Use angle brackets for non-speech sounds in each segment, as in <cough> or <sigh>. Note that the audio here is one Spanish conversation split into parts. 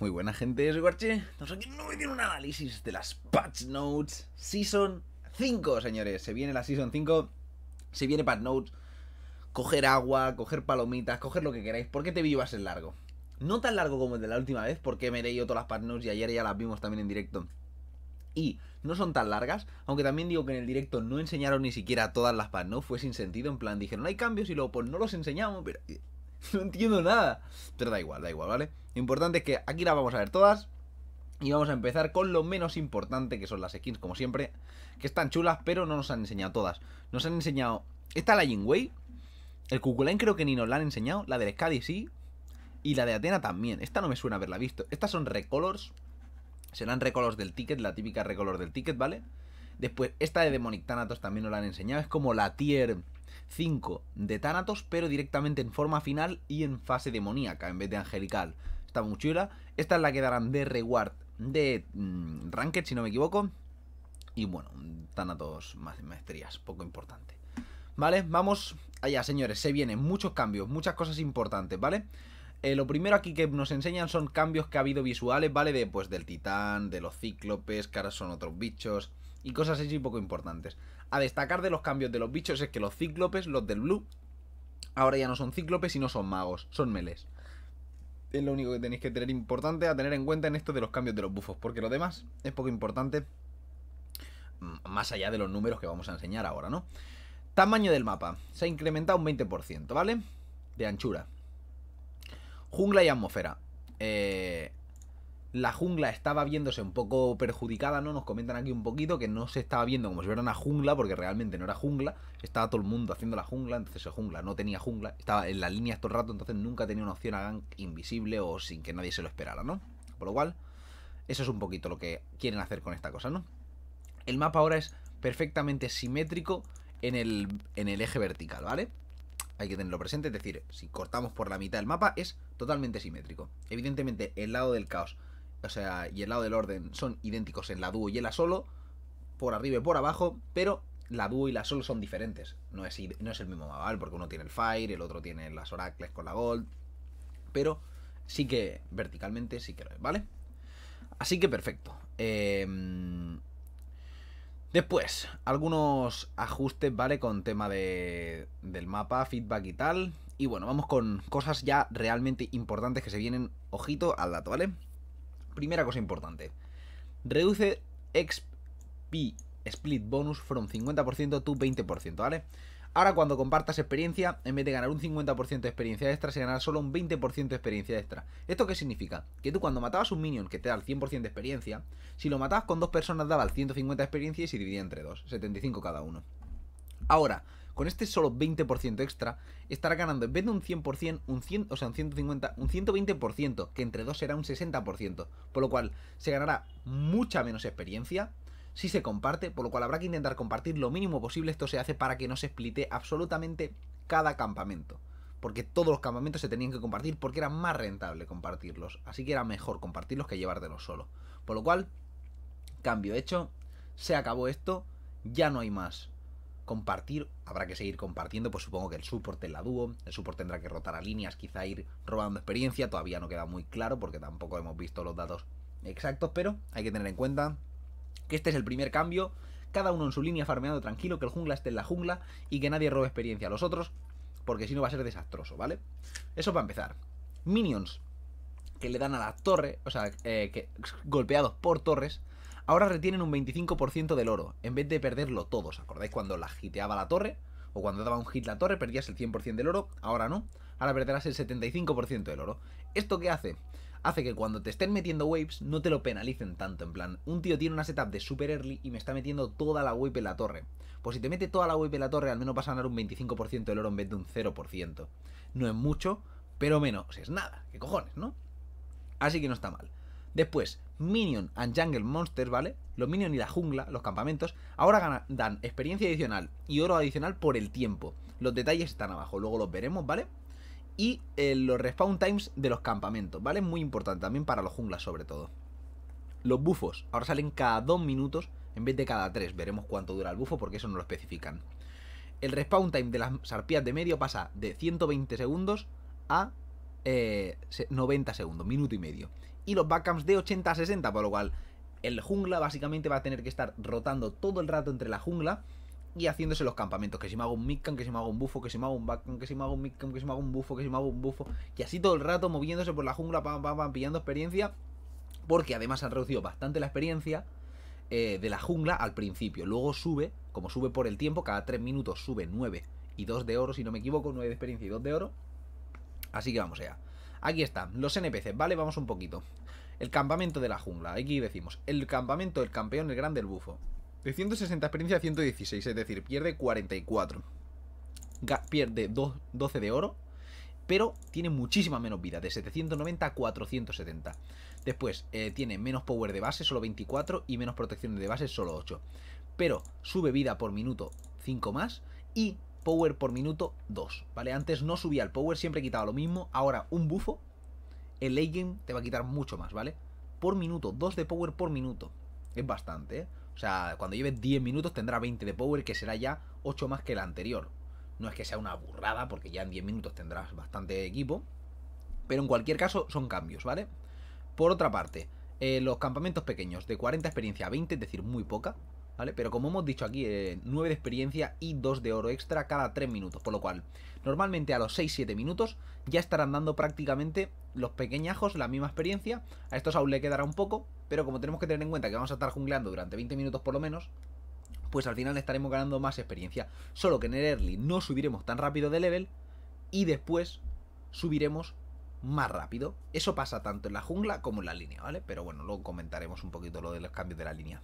Muy buena gente, soy Guarche. Estamos aquí no me un análisis de las Patch Notes Season 5, señores. Se viene la Season 5, se viene Patch Notes. Coger agua, coger palomitas, coger lo que queráis. ¿Por qué te vivas el largo? No tan largo como el de la última vez, porque me he leído todas las Patch Notes y ayer ya las vimos también en directo. Y no son tan largas, aunque también digo que en el directo no enseñaron ni siquiera todas las Patch Notes. Fue sin sentido, en plan dijeron, no hay cambios y luego pues no los enseñamos, pero... <laughs> no entiendo nada. Pero da igual, da igual, ¿vale? Lo importante es que aquí las vamos a ver todas. Y vamos a empezar con lo menos importante, que son las skins, como siempre. Que están chulas, pero no nos han enseñado todas. Nos han enseñado... Esta la Jinwei El Kukulain creo que ni nos la han enseñado. La del Skadi sí. Y la de Atena también. Esta no me suena haberla visto. Estas son recolors. Serán recolors del ticket, la típica recolor del ticket, ¿vale? Después, esta de Demonic Thanatos también nos la han enseñado. Es como la tier... 5 de Thanatos, pero directamente en forma final y en fase demoníaca en vez de angelical. Está muy chula. Esta es la que darán de reward de mm, Ranked, si no me equivoco. Y bueno, Thanatos maestrías, poco importante. ¿Vale? Vamos allá, señores. Se vienen muchos cambios, muchas cosas importantes, ¿vale? Eh, lo primero aquí que nos enseñan son cambios que ha habido visuales, ¿vale? De, pues del titán, de los cíclopes, que ahora son otros bichos y cosas así poco importantes. A destacar de los cambios de los bichos es que los cíclopes, los del blue, ahora ya no son cíclopes y no son magos, son meles. Es lo único que tenéis que tener importante a tener en cuenta en esto de los cambios de los bufos, porque lo demás es poco importante más allá de los números que vamos a enseñar ahora, ¿no? Tamaño del mapa. Se ha incrementado un 20%, ¿vale? De anchura. Jungla y atmósfera. Eh, la jungla estaba viéndose un poco perjudicada, ¿no? Nos comentan aquí un poquito que no se estaba viendo como si fuera una jungla, porque realmente no era jungla. Estaba todo el mundo haciendo la jungla, entonces jungla no tenía jungla. Estaba en las líneas todo el rato, entonces nunca tenía una opción a gank invisible o sin que nadie se lo esperara, ¿no? Por lo cual, eso es un poquito lo que quieren hacer con esta cosa, ¿no? El mapa ahora es perfectamente simétrico en el, en el eje vertical, ¿vale? hay que tenerlo presente, es decir, si cortamos por la mitad del mapa es totalmente simétrico. Evidentemente, el lado del caos o sea, y el lado del orden son idénticos en la dúo y en la solo, por arriba y por abajo, pero la dúo y la solo son diferentes. No es, no es el mismo ¿vale? porque uno tiene el Fire, el otro tiene las Oracles con la Gold, pero sí que verticalmente sí que lo es, ¿vale? Así que perfecto. Em, después, algunos ajustes, ¿vale? Con tema del mapa, feedback y tal. Y bueno, vamos con cosas ya realmente importantes que se vienen, ojito al dato, ¿vale? primera cosa importante. Reduce XP Split Bonus from 50% to 20%, ¿vale? Ahora cuando compartas experiencia, en vez de ganar un 50% de experiencia extra, se ganará solo un 20% de experiencia extra. ¿Esto qué significa? Que tú cuando matabas un minion que te da el 100% de experiencia, si lo matabas con dos personas daba el 150 de experiencia y se dividía entre dos, 75 cada uno. Ahora, con este solo 20% extra, estará ganando en vez de un 100%, un 100, o sea, un 150, un 120%, que entre dos será un 60%, por lo cual se ganará mucha menos experiencia si se comparte, por lo cual habrá que intentar compartir lo mínimo posible, esto se hace para que no se explite absolutamente cada campamento. Porque todos los campamentos se tenían que compartir porque era más rentable compartirlos. Así que era mejor compartirlos que llevártelos solo. Por lo cual, cambio hecho, se acabó esto, ya no hay más compartir, habrá que seguir compartiendo, pues supongo que el support en la dúo, el support tendrá que rotar a líneas, quizá ir robando experiencia, todavía no queda muy claro porque tampoco hemos visto los datos exactos, pero hay que tener en cuenta que este es el primer cambio, cada uno en su línea farmeando tranquilo, que el jungla esté en la jungla y que nadie robe experiencia a los otros, porque si no va a ser desastroso, ¿vale? Eso para empezar. Minions que le dan a la torre, o sea, eh, que golpeados por torres, Ahora retienen un 25% del oro, en vez de perderlo todos. ¿Acordáis cuando la giteaba la torre? O cuando daba un hit la torre, perdías el 100% del oro. Ahora no. Ahora perderás el 75% del oro. ¿Esto qué hace? hace que cuando te estén metiendo waves no te lo penalicen tanto. En plan, un tío tiene una setup de super early y me está metiendo toda la wave en la torre. Pues si te mete toda la wave en la torre, al menos vas a ganar un 25% del oro en vez de un 0%. No es mucho, pero menos es nada. ¿Qué cojones, no? Así que no está mal. Después, Minion and Jungle Monsters, ¿vale? Los Minion y la jungla, los campamentos, ahora dan experiencia adicional y oro adicional por el tiempo. Los detalles están abajo, luego los veremos, ¿vale? Y eh, los respawn times de los campamentos, ¿vale? Muy importante también para los junglas sobre todo. Los bufos, ahora salen cada 2 minutos en vez de cada tres, Veremos cuánto dura el bufo porque eso no lo especifican. El respawn time de las sarpías de medio pasa de 120 segundos a 90 eh, segundos, minuto y medio y los backups de 80 a 60, por lo cual el jungla básicamente va a tener que estar rotando todo el rato entre la jungla y haciéndose los campamentos, que si me hago un midcamp, que si me hago un bufo, que si me hago un backcamp, que si me hago un midcamp, que si me hago un bufo, que si me hago un bufo, y así todo el rato moviéndose por la jungla, pam, pam, pam, pillando experiencia, porque además han reducido bastante la experiencia eh, de la jungla al principio, luego sube, como sube por el tiempo, cada 3 minutos sube 9 y 2 de oro, si no me equivoco, 9 de experiencia y 2 de oro, así que vamos allá. Aquí están, los NPC, ¿vale? Vamos un poquito. El campamento de la jungla, aquí decimos, el campamento, del campeón, el grande, el bufo. De 160 experiencia a 116, es decir, pierde 44. pierde 12 de oro, pero tiene muchísima menos vida, de 790 a 470. Después, eh, tiene menos power de base, solo 24, y menos protecciones de base, solo 8. Pero sube vida por minuto 5 más y power por minuto 2, ¿vale? Antes no subía el power, siempre quitaba lo mismo, ahora un bufo, el late game te va a quitar mucho más, ¿vale? Por minuto, 2 de power por minuto, es bastante, ¿eh? O sea, cuando lleves 10 minutos tendrá 20 de power, que será ya 8 más que el anterior. No es que sea una burrada, porque ya en 10 minutos tendrás bastante equipo, pero en cualquier caso son cambios, ¿vale? Por otra parte, eh, los campamentos pequeños de 40 experiencia a 20, es decir, muy poca, pero como hemos dicho aquí, 9 eh, de experiencia y 2 de oro extra cada 3 minutos, por lo cual normalmente a los 6-7 minutos ya estarán dando prácticamente los pequeñajos la misma experiencia, a estos aún le quedará un poco, pero como tenemos que tener en cuenta que vamos a estar jungleando durante 20 minutos por lo menos, pues al final estaremos ganando más experiencia, solo que en el early no subiremos tan rápido de level y después subiremos más rápido. Eso pasa tanto en la jungla como en la línea, ¿vale? Pero bueno, luego comentaremos un poquito lo de los cambios de la línea.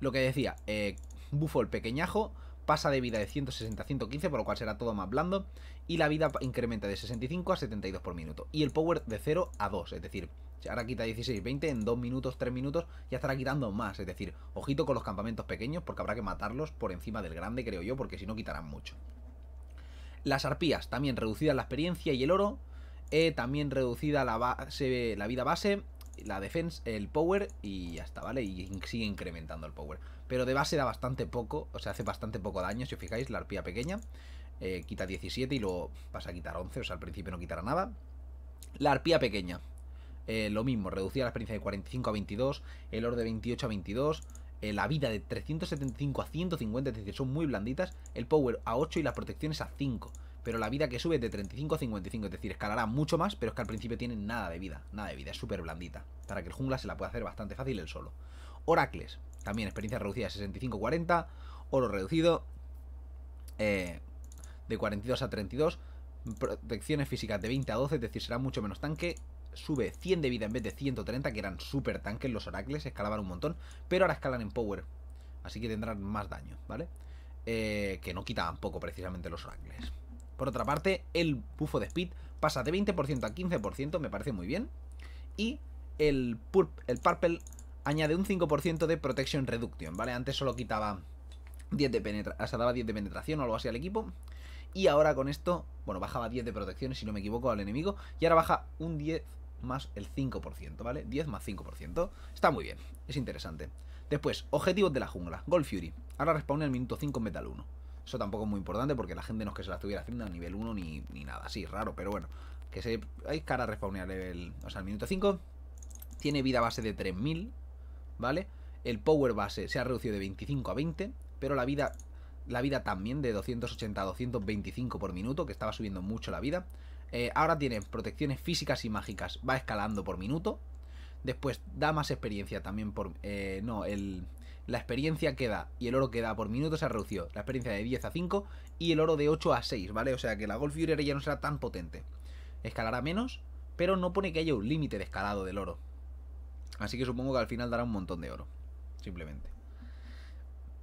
Lo que decía, eh, bufo el pequeñajo pasa de vida de 160 a 115, por lo cual será todo más blando, y la vida incrementa de 65 a 72 por minuto, y el power de 0 a 2, es decir, si ahora quita 16, 20, en 2 minutos, 3 minutos ya estará quitando más, es decir, ojito con los campamentos pequeños porque habrá que matarlos por encima del grande, creo yo, porque si no quitarán mucho. Las arpías, también reducida la experiencia y el oro, eh, también reducida la vida base la defense, el power y ya está, ¿vale? Y sigue incrementando el power. Pero de base da bastante poco, o sea, hace bastante poco daño, si os fijáis, la arpía pequeña. Eh, quita 17 y luego pasa a quitar 11, o sea, al principio no quitará nada. La arpía pequeña, eh, lo mismo, reducía la experiencia de 45 a 22, el oro de 28 a 22, eh, la vida de 375 a 150, es decir, son muy blanditas, el power a 8 y las protecciones a 5 pero la vida que sube de 35 a 55, es decir, escalará mucho más, pero es que al principio tiene nada de vida, nada de vida, es súper blandita, para que el jungla se la pueda hacer bastante fácil el solo. Oracles, también experiencia reducida 65-40, oro reducido, eh, de 42 a 32, protecciones físicas de 20 a 12, es decir, será mucho menos tanque, sube 100 de vida en vez de 130, que eran súper tanques los oracles, escalaban un montón, pero ahora escalan en power, así que tendrán más daño, ¿vale? Eh, que no quitaban poco precisamente los oracles. Por otra parte, el bufo de speed pasa de 20% a 15%, me parece muy bien. Y el, el purple añade un 5% de protection reduction, ¿vale? Antes solo quitaba 10 de penetración, o sea, daba 10 de penetración o algo así al equipo. Y ahora con esto, bueno, bajaba 10 de protección, si no me equivoco, al enemigo. Y ahora baja un 10 más el 5%, ¿vale? 10 más 5%. Está muy bien, es interesante. Después, objetivos de la jungla, Gold Fury. Ahora respawn al minuto 5 Metal 1. Eso tampoco es muy importante porque la gente no es que se la estuviera haciendo a nivel 1 ni, nada Sí, raro, pero bueno. Que se, hay cara a respawnear el, o sea, el minuto 5. Tiene vida base de 3000, ¿vale? El power base se ha reducido de 25 a 20, pero la vida la vida también de 280 a 225 por minuto, que estaba subiendo mucho la vida. Eh, ahora tiene protecciones físicas y mágicas, va escalando por minuto. Después da más experiencia también por... Eh, no, el, la experiencia que da y el oro que da por minuto se ha reducido. La experiencia de 10 a 5 y el oro de 8 a 6, ¿vale? O sea que la golf Fury ya no será tan potente. Escalará menos, pero no pone que haya un límite de escalado del oro. Así que supongo que al final dará un montón de oro. Simplemente.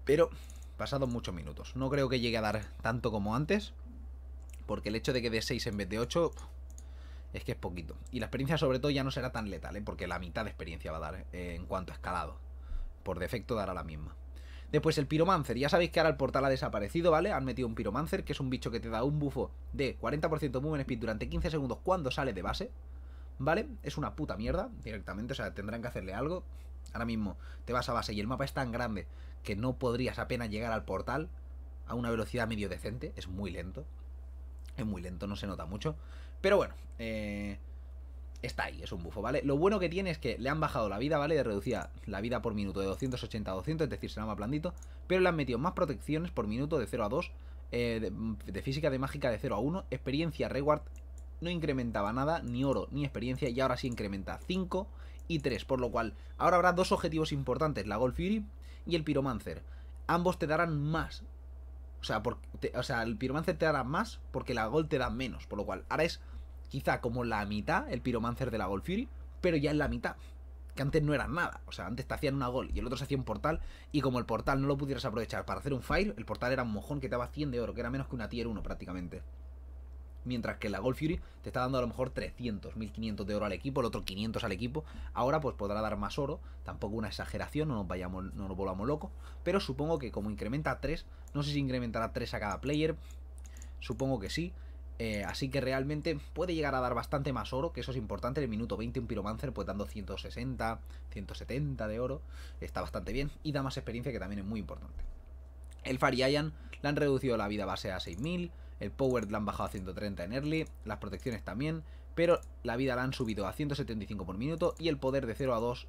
Pero pasados muchos minutos. No creo que llegue a dar tanto como antes. Porque el hecho de que dé 6 en vez de 8 es que es poquito. Y la experiencia sobre todo ya no será tan letal, ¿eh? porque la mitad de experiencia va a dar eh, en cuanto a escalado por defecto dará la misma. Después el piromancer, ya sabéis que ahora el portal ha desaparecido, ¿vale? Han metido un Piromancer, que es un bicho que te da un bufo de 40% movement speed durante 15 segundos cuando sale de base, ¿vale? Es una puta mierda directamente, o sea, tendrán que hacerle algo. Ahora mismo te vas a base y el mapa es tan grande que no podrías apenas llegar al portal a una velocidad medio decente, es muy lento. Es muy lento, no se nota mucho. Pero bueno, eh, está ahí, es un bufo, ¿vale? Lo bueno que tiene es que le han bajado la vida, ¿vale? de reducía la vida por minuto de 280 a 200, es decir, se llama blandito, pero le han metido más protecciones por minuto de 0 a 2, eh, de, física de mágica de 0 a 1, experiencia reward no incrementaba nada, ni oro ni experiencia, y ahora sí incrementa 5 y 3, por lo cual ahora habrá dos objetivos importantes, la Gold Fury y el Pyromancer. Ambos te darán más. O sea, o sea el Pyromancer te dará más porque la Gold te da menos, por lo cual ahora es quizá como la mitad el Pyromancer de la Gold Fury, pero ya en la mitad. Que antes no eran nada. O sea, antes te hacían una gol y el otro se hacía un portal. Y como el portal no lo pudieras aprovechar para hacer un fire, el portal era un mojón que te daba 100 de oro, que era menos que una tier 1 prácticamente. Mientras que la Gold Fury te está dando a lo mejor 300, 1500 de oro al equipo, el otro 500 al equipo. Ahora pues podrá dar más oro, tampoco una exageración, no nos, vayamos, no nos volvamos locos. Pero supongo que como incrementa 3, no sé si incrementará 3 a cada player, supongo que sí. Eh, así que realmente puede llegar a dar bastante más oro, que eso es importante. En el minuto 20 un Piromancer, pues dando 160, 170 de oro. Está bastante bien y da más experiencia que también es muy importante. El Fire la le han reducido la vida base a 6000. El Power la han bajado a 130 en early. Las protecciones también. Pero la vida la han subido a 175 por minuto y el poder de 0 a 2.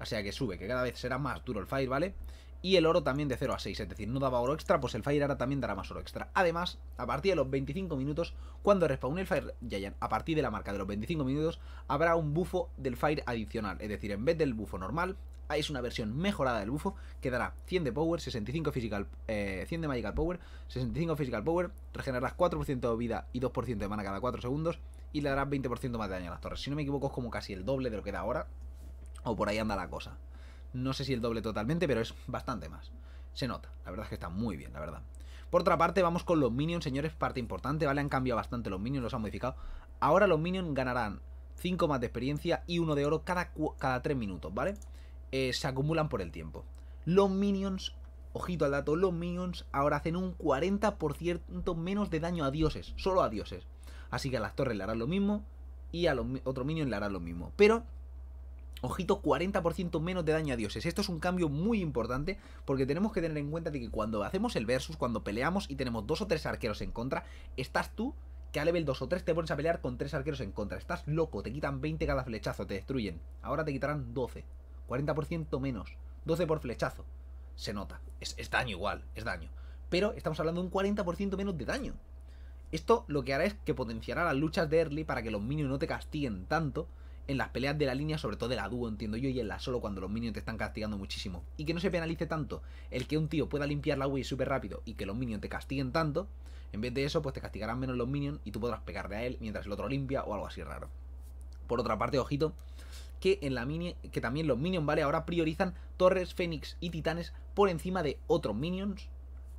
O sea que sube, que cada vez será más duro el Fire, ¿vale? y el oro también de 0 a 6, es decir, no daba oro extra, pues el Fire ahora también dará más oro extra. Además, a partir de los 25 minutos, cuando respawn el Fire Giant, a partir de la marca de los 25 minutos, habrá un bufo del Fire adicional, es decir, en vez del bufo normal, es una versión mejorada del bufo que dará 100 de power, 65 physical, eh, 100 de magical power, 65 physical power, regenerarás 4% de vida y 2% de mana cada 4 segundos y le darás 20% más de daño a las torres. Si no me equivoco es como casi el doble de lo que da ahora o por ahí anda la cosa. No sé si el doble totalmente, pero es bastante más. Se nota, la verdad es que está muy bien, la verdad. Por otra parte, vamos con los minions, señores, parte importante, ¿vale? Han cambiado bastante los minions, los han modificado. Ahora los minions ganarán 5 más de experiencia y 1 de oro cada, cada 3 minutos, ¿vale? Eh, se acumulan por el tiempo. Los minions, ojito al dato, los minions ahora hacen un 40% menos de daño a dioses, solo a dioses. Así que a las torres le harán lo mismo y a los otros minions le harán lo mismo. Pero Ojito, 40% menos de daño a dioses. Esto es un cambio muy importante porque tenemos que tener en cuenta de que cuando hacemos el versus, cuando peleamos y tenemos dos o tres arqueros en contra, estás tú que a level 2 o 3 te pones a pelear con tres arqueros en contra. Estás loco, te quitan 20 cada flechazo, te destruyen. Ahora te quitarán 12. 40% menos. 12 por flechazo. Se nota. Es, es daño igual, es daño. Pero estamos hablando de un 40% menos de daño. Esto lo que hará es que potenciará las luchas de early para que los minions no te castiguen tanto en las peleas de la línea, sobre todo de la dúo, entiendo yo, y en la solo cuando los minions te están castigando muchísimo. Y que no se penalice tanto el que un tío pueda limpiar la Wii súper rápido y que los minions te castiguen tanto. En vez de eso, pues te castigarán menos los minions y tú podrás pegarle a él mientras el otro limpia o algo así raro. Por otra parte, ojito, que en la mini, que también los minions, ¿vale? Ahora priorizan torres, fénix y titanes por encima de otros minions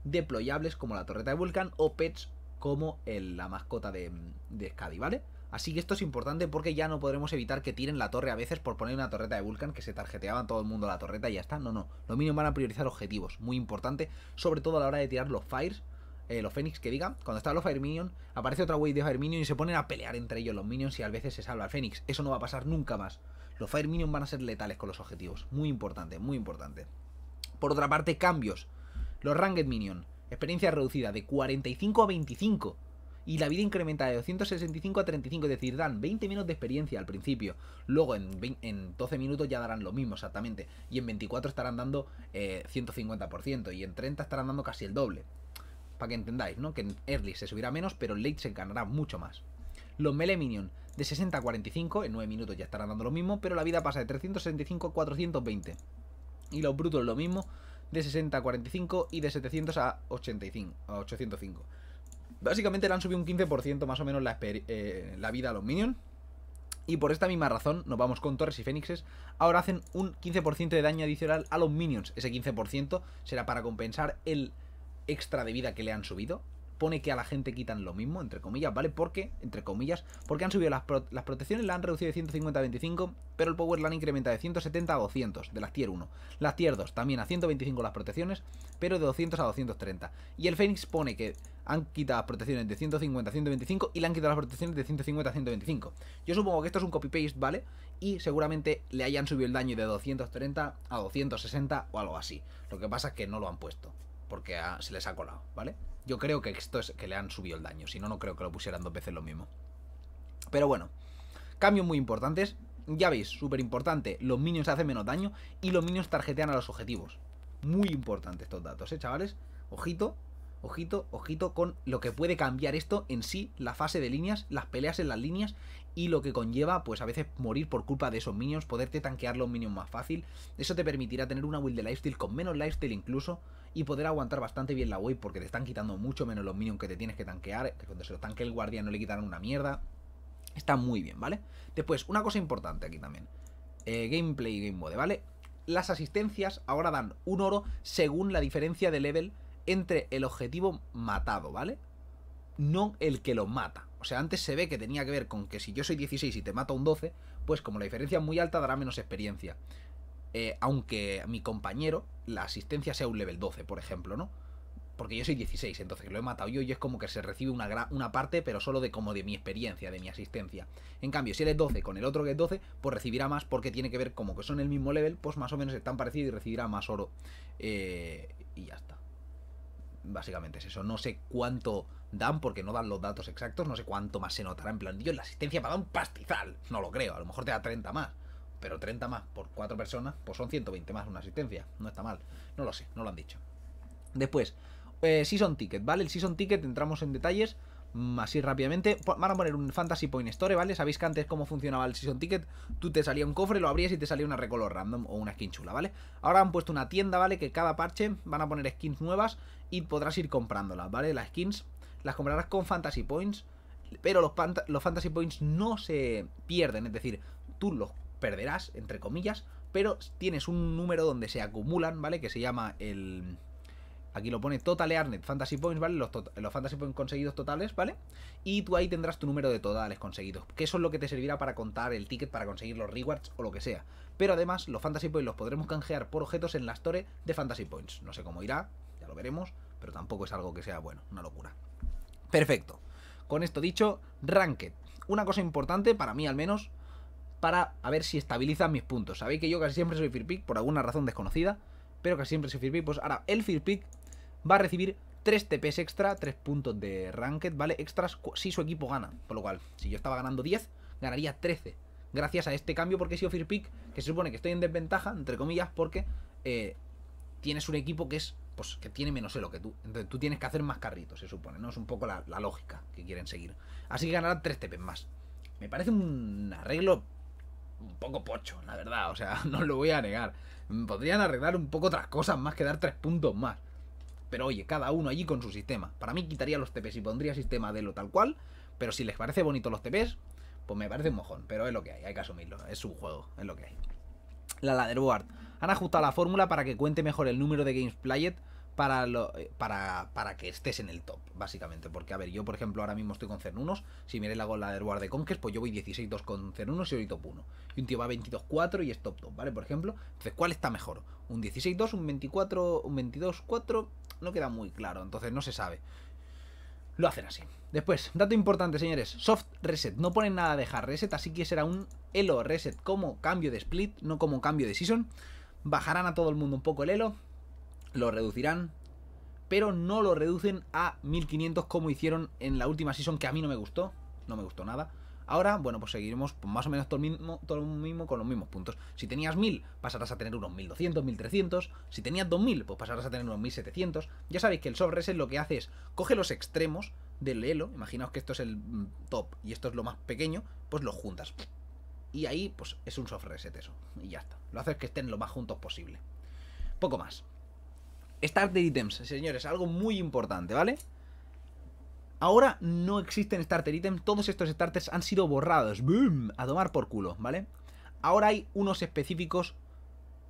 deployables como la torreta de Vulcan o pets como la mascota de, de Skadi, ¿vale? Así que esto es importante porque ya no podremos evitar que tiren la torre a veces por poner una torreta de Vulcan que se tarjeteaban todo el mundo la torreta y ya está. No, no. los minions van a priorizar objetivos. Muy importante. Sobre todo a la hora de tirar los Fires. Eh, los Fénix que diga, cuando están los Fire Minions, aparece otra wave de Fire Minions y se ponen a pelear entre ellos los Minions y a veces se salva el Fénix. Eso no va a pasar nunca más. Los Fire Minions van a ser letales con los objetivos. Muy importante, muy importante. Por otra parte, cambios. Los ranged Minion, experiencia reducida de 45 a 25 y la vida incrementa de 265 a 35, es decir, dan 20 minutos de experiencia al principio, luego en, 12 minutos ya darán lo mismo exactamente, y en 24 estarán dando 150%, eh, y en 30 estarán dando casi el doble. Para que entendáis, ¿no? Que en early se subirá menos, pero en late se ganará mucho más. Los melee minion de 60 a 45, en 9 minutos ya estarán dando lo mismo, pero la vida pasa de 365 a 420. Y los brutos lo mismo, de 60 a 45 y de 700 a, 85, a 805. Básicamente le han subido un 15% más o menos eh, la, vida a los minions. Y por esta misma razón nos vamos con torres y fénixes. Ahora hacen un 15% de daño adicional a los minions. Ese 15% será para compensar el extra de vida que le han subido pone que a la gente quitan lo mismo, entre comillas, ¿vale? Porque, entre comillas, porque han subido las, protecciones, la han reducido de 150 a 25, pero el Power la han incrementado de 170 a 200, de las Tier 1. Las Tier 2 también a 125 las protecciones, pero de 200 a 230. Y el Fénix pone que han quitado las protecciones de 150 a 125 y le han quitado las protecciones de 150 a 125. Yo supongo que esto es un copy-paste, ¿vale? Y seguramente le hayan subido el daño de 230 a 260 o algo así. Lo que pasa es que no lo han puesto porque se les ha colado, ¿vale? Yo creo que esto es que le han subido el daño, si no, no creo que lo pusieran dos veces lo mismo. Pero bueno, cambios muy importantes. Ya veis, súper importante, los minions hacen menos daño y los minions tarjetean a los objetivos. Muy importante estos datos, ¿eh, chavales? Ojito, ojito, ojito con lo que puede cambiar esto en sí, la fase de líneas, las peleas en las líneas y lo que conlleva, pues a veces morir por culpa de esos minions, poderte tanquear los minions más fácil. Eso te permitirá tener una build de lifesteal con menos lifesteal incluso y poder aguantar bastante bien la wave porque te están quitando mucho menos los minions que te tienes que tanquear, que cuando se lo tanque el guardia no le quitarán una mierda. Está muy bien, ¿vale? Después, una cosa importante aquí también. Eh, gameplay y game mode, ¿vale? Las asistencias ahora dan un oro según la diferencia de level entre el objetivo matado, ¿vale? No el que lo mata. O sea, antes se ve que tenía que ver con que si yo soy 16 y te mato un 12, pues como la diferencia es muy alta, dará menos experiencia. Eh, aunque mi compañero, la asistencia sea un level 12, por ejemplo, ¿no? Porque yo soy 16, entonces lo he matado yo y es como que se recibe una, una parte, pero solo de como de mi experiencia, de mi asistencia. En cambio, si eres 12 con el otro que es 12, pues recibirá más porque tiene que ver como que son el mismo level, pues más o menos están parecidos y recibirá más oro. Eh, y ya está. Básicamente es eso. No sé cuánto dan, porque no dan los datos exactos, no sé cuánto más se notará. En plan, Dios, la asistencia para un pastizal. No lo creo, a lo mejor te da 30 más. Pero 30 más por 4 personas, pues son 120 más una asistencia. No está mal. No lo sé, no lo han dicho. Después, eh, Season Ticket, ¿vale? El Season Ticket entramos en detalles Mm, así rápidamente. Van a poner un Fantasy Point Store, ¿vale? Sabéis que antes cómo funcionaba el Season Ticket. Tú te salía un cofre, lo abrías y te salía una recolor random o una skin chula, ¿vale? Ahora han puesto una tienda, ¿vale? Que cada parche van a poner skins nuevas y podrás ir comprándolas, ¿vale? Las skins las comprarás con Fantasy Points, pero los, los Fantasy Points no se pierden, es decir, tú los perderás, entre comillas, pero tienes un número donde se acumulan, ¿vale? Que se llama el Aquí lo pone Total Earned Fantasy Points, ¿vale? Tota-, los, Fantasy Points conseguidos totales, ¿vale? Y tú ahí tendrás tu número de totales conseguidos, que eso es lo que te servirá para contar el ticket, para conseguir los rewards o lo que sea. Pero además, los Fantasy Points los podremos canjear por objetos en la store de Fantasy Points. No sé cómo irá, ya lo veremos, pero tampoco es algo que sea, bueno, una locura. Perfecto. Con esto dicho, Ranked. Una cosa importante, para mí al menos, para a ver si estabilizan mis puntos. Sabéis que yo casi siempre soy pick, por alguna razón desconocida, pero casi siempre soy pick, Pues ahora, el pick va a recibir 3 TPs extra, 3 puntos de ranked, ¿vale? Extras si su equipo gana. Por lo cual, si yo estaba ganando 10, ganaría 13. Gracias a este cambio, porque he sido Pick, que se supone que estoy en desventaja, entre comillas, porque eh, tienes un equipo que es. Pues que tiene menos elo que tú. Entonces tú tienes que hacer más carritos, se supone, ¿no? Es un poco la, lógica que quieren seguir. Así que ganará 3 TPs más. Me parece un arreglo un poco pocho, la verdad. O sea, <laughs> no lo voy a negar. Podrían arreglar un poco otras cosas más que dar tres puntos más. Pero oye, cada uno allí con su sistema. Para mí quitaría los TPs y pondría sistema de lo tal cual. Pero si les parece bonito los TPs, pues me parece un mojón. Pero es lo que hay, hay que asumirlo. Es un juego, es lo que hay. La Ladderboard. Han ajustado la fórmula para que cuente mejor el número de games played eh, para, para, que estés en el top, básicamente. Porque, a ver, yo, por ejemplo, ahora mismo estoy con 1. Si miré la gola de Eduardo de Conquest, pues yo voy 16-2 con Z1 y hoy top 1. Y un tío va 22-4 y es top 2, ¿vale? Por ejemplo. Entonces, ¿cuál está mejor? ¿Un 16-2, un 24, un 22-4? No queda muy claro, entonces no se sabe. Lo hacen así. Después, dato importante, señores. Soft reset. No ponen nada de hard reset, así que será un elo reset como cambio de split, no como cambio de season. Bajarán a todo el mundo un poco el elo lo reducirán, pero no lo reducen a 1500 como hicieron en la última season, que a mí no me gustó, no me gustó nada. Ahora, bueno, pues seguiremos pues, más o menos todo, mismo, todo lo mismo con los mismos puntos. Si tenías 1000, pasarás a tener unos 1200, 1300. Si tenías 2000, pues pasarás a tener unos 1700. Ya sabéis que el soft reset lo que hace es coge los extremos del elo. Imaginaos que esto es el mm, top y esto es lo más pequeño, pues los juntas. Y ahí, pues es un soft reset eso. Y ya está. Lo haces que estén lo más juntos posible. Poco más. Starter Items, señores, algo muy importante, ¿vale? Ahora no existen starter Items todos estos starters han sido borrados, ¡Bum! A tomar por culo, ¿vale? Ahora hay unos específicos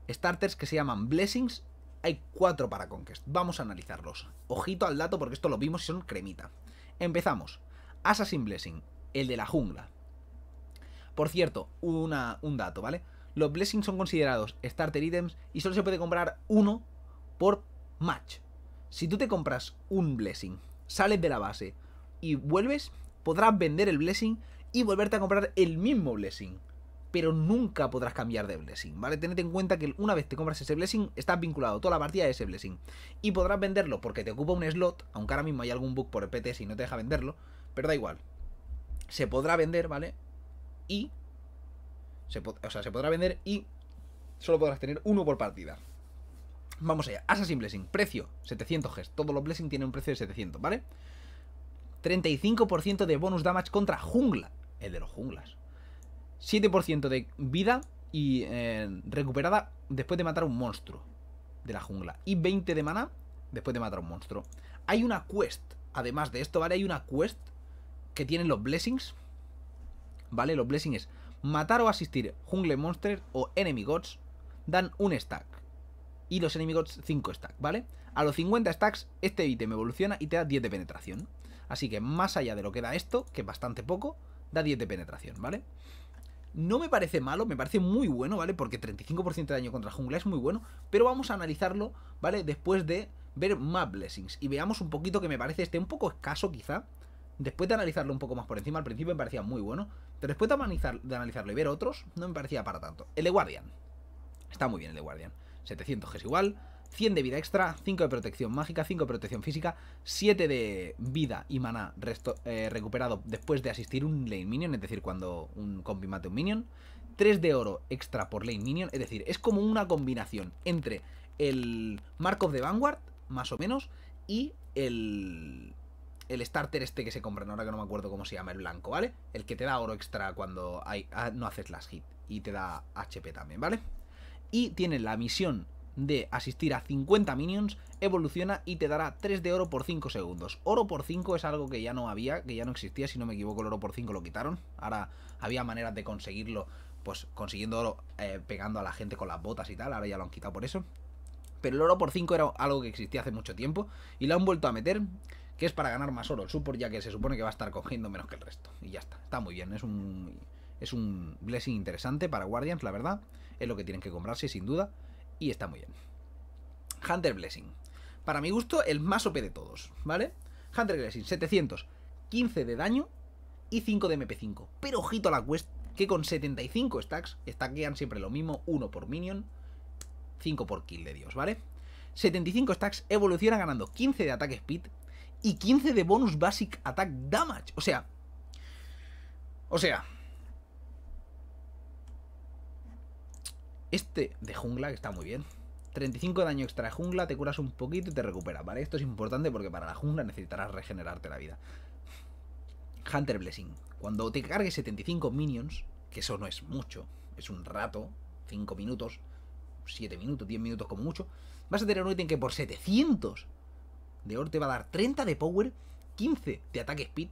starters que se llaman Blessings, hay cuatro para Conquest, vamos a analizarlos. Ojito al dato porque esto lo vimos y son cremita. Empezamos. Assassin Blessing, el de la jungla. Por cierto, una, un dato, ¿vale? Los Blessings son considerados starter Items y solo se puede comprar uno por match. Si tú te compras un blessing, sales de la base y vuelves, podrás vender el blessing y volverte a comprar el mismo blessing. Pero nunca podrás cambiar de blessing, ¿vale? Tened en cuenta que una vez te compras ese blessing, estás vinculado toda la partida a ese blessing. Y podrás venderlo porque te ocupa un slot, aunque ahora mismo hay algún bug por el PTS y no te deja venderlo, pero da igual. Se podrá vender, ¿vale? Y... o sea, se podrá vender y solo podrás tener uno por partida. Vamos allá, Assassin Blessing, precio 700 Gs, todos los Blessings tienen un precio de 700, ¿vale? 35% de bonus damage contra jungla, el de los junglas. 7% de vida y eh, recuperada después de matar un monstruo de la jungla. Y 20 de mana después de matar un monstruo. Hay una quest, además de esto, ¿vale? Hay una quest que tienen los blessings, ¿vale? Los blessings es matar o asistir jungle monsters o enemy gods dan un stack y los enemigos 5 stacks, ¿vale? A los 50 stacks este ítem evoluciona y te da 10 de penetración. Así que más allá de lo que da esto, que es bastante poco, da 10 de penetración, ¿vale? No me parece malo, me parece muy bueno, ¿vale? Porque 35% de daño contra jungla es muy bueno, pero vamos a analizarlo, ¿vale? Después de ver más blessings y veamos un poquito que me parece este un poco escaso quizá. Después de analizarlo un poco más por encima, al principio me parecía muy bueno, pero después de, de analizarlo y ver otros, no me parecía para tanto. El de Guardian. Está muy bien el de Guardian. 700 G es igual, 100 de vida extra, 5 de protección mágica, 5 de protección física, 7 de vida y maná eh, recuperado después de asistir un lane minion, es decir, cuando un compi mate un minion, 3 de oro extra por lane minion, es decir, es como una combinación entre el of de Vanguard, más o menos, y el, el starter este que se compra, ahora que no me acuerdo cómo se llama, el blanco, ¿vale? El que te da oro extra cuando hay, ah, no haces las hit y te da HP también, ¿vale? y tiene la misión de asistir a 50 minions, evoluciona y te dará 3 de oro por 5 segundos. Oro por 5 es algo que ya no había, que ya no existía, si no me equivoco el oro por 5 lo quitaron. Ahora había maneras de conseguirlo, pues consiguiendo oro eh, pegando a la gente con las botas y tal, ahora ya lo han quitado por eso. Pero el oro por 5 era algo que existía hace mucho tiempo y lo han vuelto a meter, que es para ganar más oro el support, ya que se supone que va a estar cogiendo menos que el resto. Y ya está, está muy bien, es un, es un blessing interesante para Guardians, la verdad es lo que tienen que comprarse sin duda y está muy bien. Hunter Blessing. Para mi gusto, el más OP de todos, ¿vale? Hunter Blessing, 715 de daño y 5 de MP5. Pero ojito a la quest, que con 75 stacks, stackean siempre lo mismo, 1 por minion, 5 por kill de Dios, ¿vale? 75 stacks evoluciona ganando 15 de ataque speed y 15 de bonus basic attack damage. O sea... O sea, Este de jungla, que está muy bien. 35 de daño extra de jungla, te curas un poquito y te recuperas, ¿vale? Esto es importante porque para la jungla necesitarás regenerarte la vida. Hunter Blessing. Cuando te cargues 75 minions, que eso no es mucho, es un rato, 5 minutos, 7 minutos, 10 minutos como mucho, vas a tener un ítem que por 700 de oro te va a dar 30 de power, 15 de ataque speed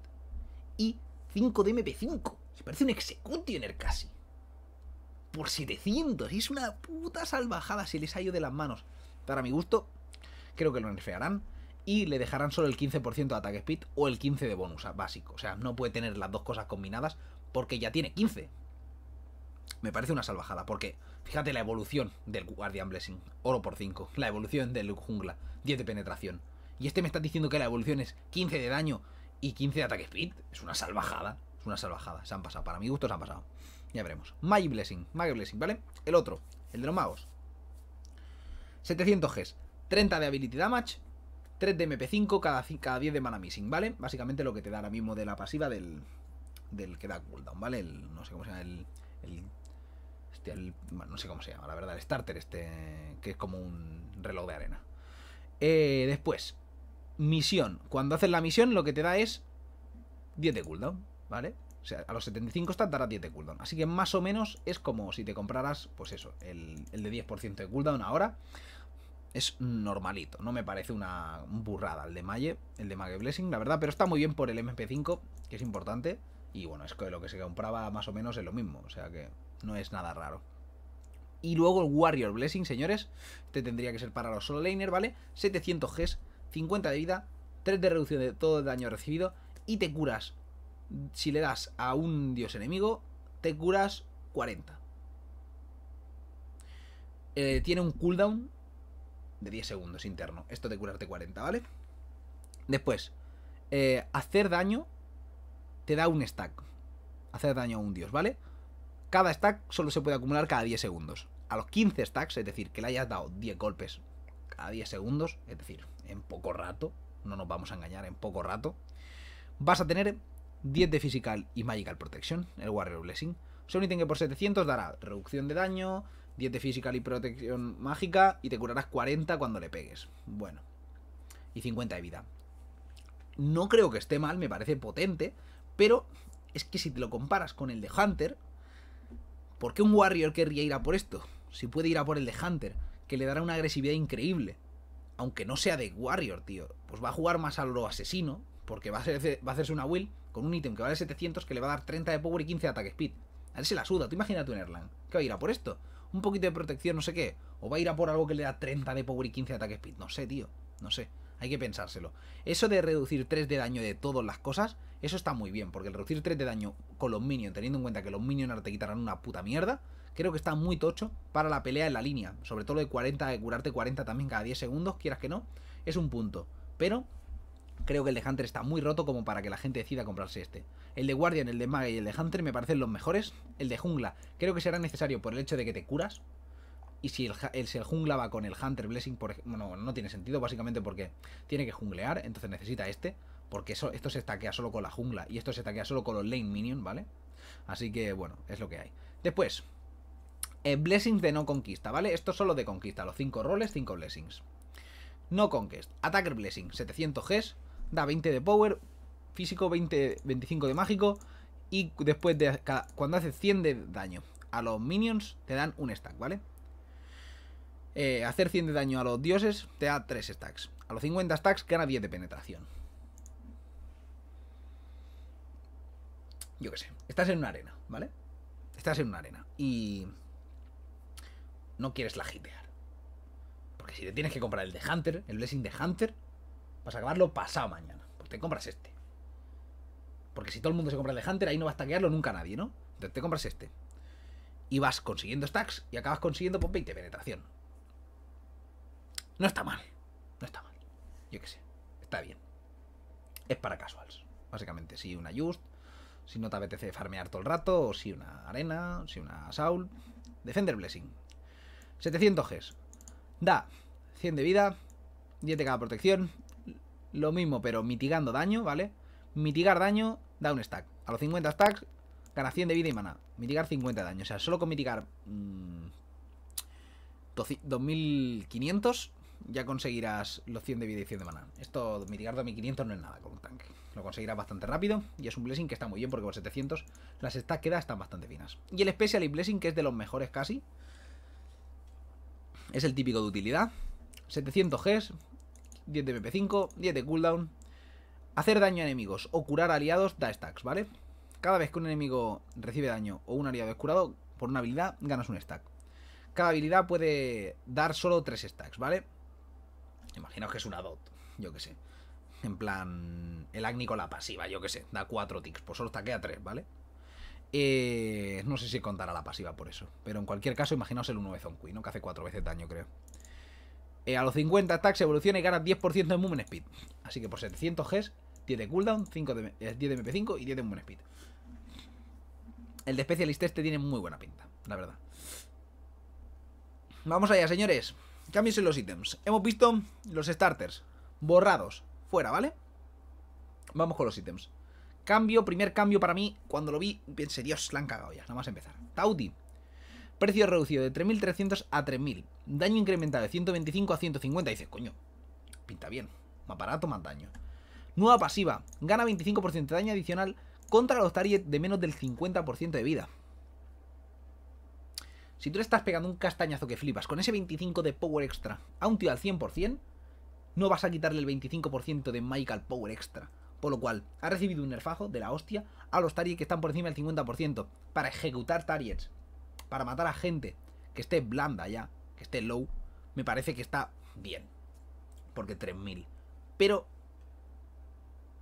y 5 de MP5. Se parece un executioner casi por 700. Es una puta salvajada si les ha ido de las manos. Para mi gusto, creo que lo nerfearán y le dejarán solo el 15% de ataque speed o el 15% de bonus básico. O sea, no puede tener las dos cosas combinadas porque ya tiene 15. Me parece una salvajada porque, fíjate la evolución del Guardian Blessing, oro por 5, la evolución del jungla, 10 de penetración. Y este me está diciendo que la evolución es 15 de daño y 15 de ataque speed. Es una salvajada, es una salvajada. Se han pasado, para mi gusto se han pasado. Ya veremos. Magic Blessing, my Blessing, ¿vale? El otro, el de los magos. 700 Gs, 30 de Ability Damage, 3 de MP5 cada, cada 10 de Mana Missing, ¿vale? Básicamente lo que te da ahora mismo de la pasiva del, del que da cooldown, ¿vale? no sé cómo se llama, el... no sé cómo se llama, la verdad, el starter este, que es como un reloj de arena. Eh, después, misión. Cuando haces la misión, lo que te da es 10 de cooldown, ¿vale? O sea, a los 75 está dará 10 de cooldown. Así que más o menos es como si te compraras, pues eso, el, de 10% de cooldown ahora. Es normalito, no me parece una burrada el de Maye, el de Mage Blessing, la verdad, pero está muy bien por el MP5, que es importante. Y bueno, es que lo que se compraba más o menos es lo mismo, o sea que no es nada raro. Y luego el Warrior Blessing, señores, te este tendría que ser para los solo laner, ¿vale? 700 Gs, 50 de vida, 3 de reducción de todo el daño recibido y te curas si le das a un dios enemigo, te curas 40. Eh, tiene un cooldown de 10 segundos interno. Esto de curarte 40, ¿vale? Después, eh, hacer daño te da un stack. Hacer daño a un dios, ¿vale? Cada stack solo se puede acumular cada 10 segundos. A los 15 stacks, es decir, que le hayas dado 10 golpes cada 10 segundos, es decir, en poco rato, no nos vamos a engañar, en poco rato, vas a tener 10 de Physical y Magical Protection, el Warrior Blessing. Es un ítem que por 700 dará reducción de daño, 10 de Physical y protección mágica y te curarás 40 cuando le pegues. Bueno. Y 50 de vida. No creo que esté mal, me parece potente, pero es que si te lo comparas con el de Hunter, ¿por qué un Warrior querría ir a por esto? Si puede ir a por el de Hunter, que le dará una agresividad increíble. Aunque no sea de Warrior, tío. Pues va a jugar más a lo asesino, porque va a, va a hacerse una will con un ítem que vale 700 que le va a dar 30 de power y 15 de ataque speed. A ver se la suda, tú imagínate un Erlang. ¿Qué va a ir a por esto? Un poquito de protección, no sé qué. O va a ir a por algo que le da 30 de power y 15 de ataque speed. No sé, tío. No sé. Hay que pensárselo. Eso de reducir 3 de daño de todas las cosas, eso está muy bien. Porque el reducir 3 de daño con los minions, teniendo en cuenta que los minions ahora te quitarán una puta mierda, creo que está muy tocho para la pelea en la línea. Sobre todo lo de 40, de curarte 40 también cada 10 segundos, quieras que no, es un punto. Pero Creo que el de Hunter está muy roto como para que la gente decida comprarse este. El de Guardian, el de Maga y el de Hunter me parecen los mejores. El de Jungla creo que será necesario por el hecho de que te curas. Y si el, jungla va con el Hunter Blessing, por, bueno, no tiene sentido, básicamente porque tiene que junglear, entonces necesita este. Porque eso, esto se taquea solo con la jungla y esto se taquea solo con los lane minion, ¿vale? Así que, bueno, es lo que hay. Después, eh, blessings de no conquista, ¿vale? Esto solo de conquista, los 5 roles, 5 blessings. No Conquest, Attacker Blessing, 700 Gs, da 20 de power, físico, 20, 25 de mágico. Y después de cuando hace 100 de daño a los minions, te dan un stack, ¿vale? Eh, hacer 100 de daño a los dioses te da 3 stacks. A los 50 stacks gana 10 de penetración. Yo qué sé, estás en una arena, ¿vale? Estás en una arena y no quieres la Porque si te tienes que comprar el de Hunter, el Blessing de Hunter, Vas a acabarlo pasado mañana. Porque te compras este. Porque si todo el mundo se compra el de Hunter, ahí no vas a stackearlo nunca nadie, ¿no? Entonces te compras este. Y vas consiguiendo stacks y acabas consiguiendo por pues, 20 penetración. No está mal. No está mal. Yo qué sé. Está bien. Es para casuals. Básicamente, si una Just, si no te apetece farmear todo el rato, o si una Arena, si una Saul. Defender Blessing. 700 Gs. Da 100 de vida, 10 de cada protección lo mismo, pero mitigando daño, ¿vale? Mitigar daño da un stack. A los 50 stacks gana 100 de vida y mana. Mitigar 50 de daño. O sea, solo con mitigar 2500 mm, ya conseguirás los 100 de vida y 100 de mana. Esto, mitigar 2500 no es nada con un tanque. Lo conseguirás bastante rápido y es un blessing que está muy bien porque por 700 las stacks que están bastante finas. Y el Special y Blessing, que es de los mejores casi, es el típico de utilidad. 700 Gs, 10 de MP5, 10 de cooldown. Hacer daño a enemigos o curar aliados da stacks, ¿vale? Cada vez que un enemigo recibe daño o un aliado es curado por una habilidad, ganas un stack. Cada habilidad puede dar solo 3 stacks, ¿vale? Imaginaos que es una dot, yo que sé. En plan, el Agni con la pasiva, yo que sé, da 4 ticks, pues solo taquea 3, ¿vale? Eh, no sé si contará la pasiva por eso, pero en cualquier caso, imaginaos el 1 de Zonqui, ¿no? Que hace 4 veces daño, creo. Eh, a los 50 attacks evoluciona y gana 10% de movement speed. Así que por 700 Gs, 10 de cooldown, 5 de, 10 eh, de MP5 y 10 de movement speed. El de Specialist este tiene muy buena pinta, la verdad. Vamos allá, señores. Cambios en los ítems. Hemos visto los starters borrados fuera, ¿vale? Vamos con los ítems. Cambio, primer cambio para mí, cuando lo vi, pensé, Dios, la han cagado ya, nada más empezar. Tauti. Precio reducido de 3.300 a 3.000. Daño incrementado de 125 a 150. Y dices, coño, pinta bien. Más barato, más daño. Nueva pasiva. Gana 25% de daño adicional contra los targets de menos del 50% de vida. Si tú le estás pegando un castañazo que flipas con ese 25 de power extra a un tío al 100%, no vas a quitarle el 25% de Michael Power extra. Por lo cual, ha recibido un nerfazo de la hostia a los targets que están por encima del 50% para ejecutar targets, para matar a gente que esté blanda ya este low, me parece que está bien. Porque 3000. Pero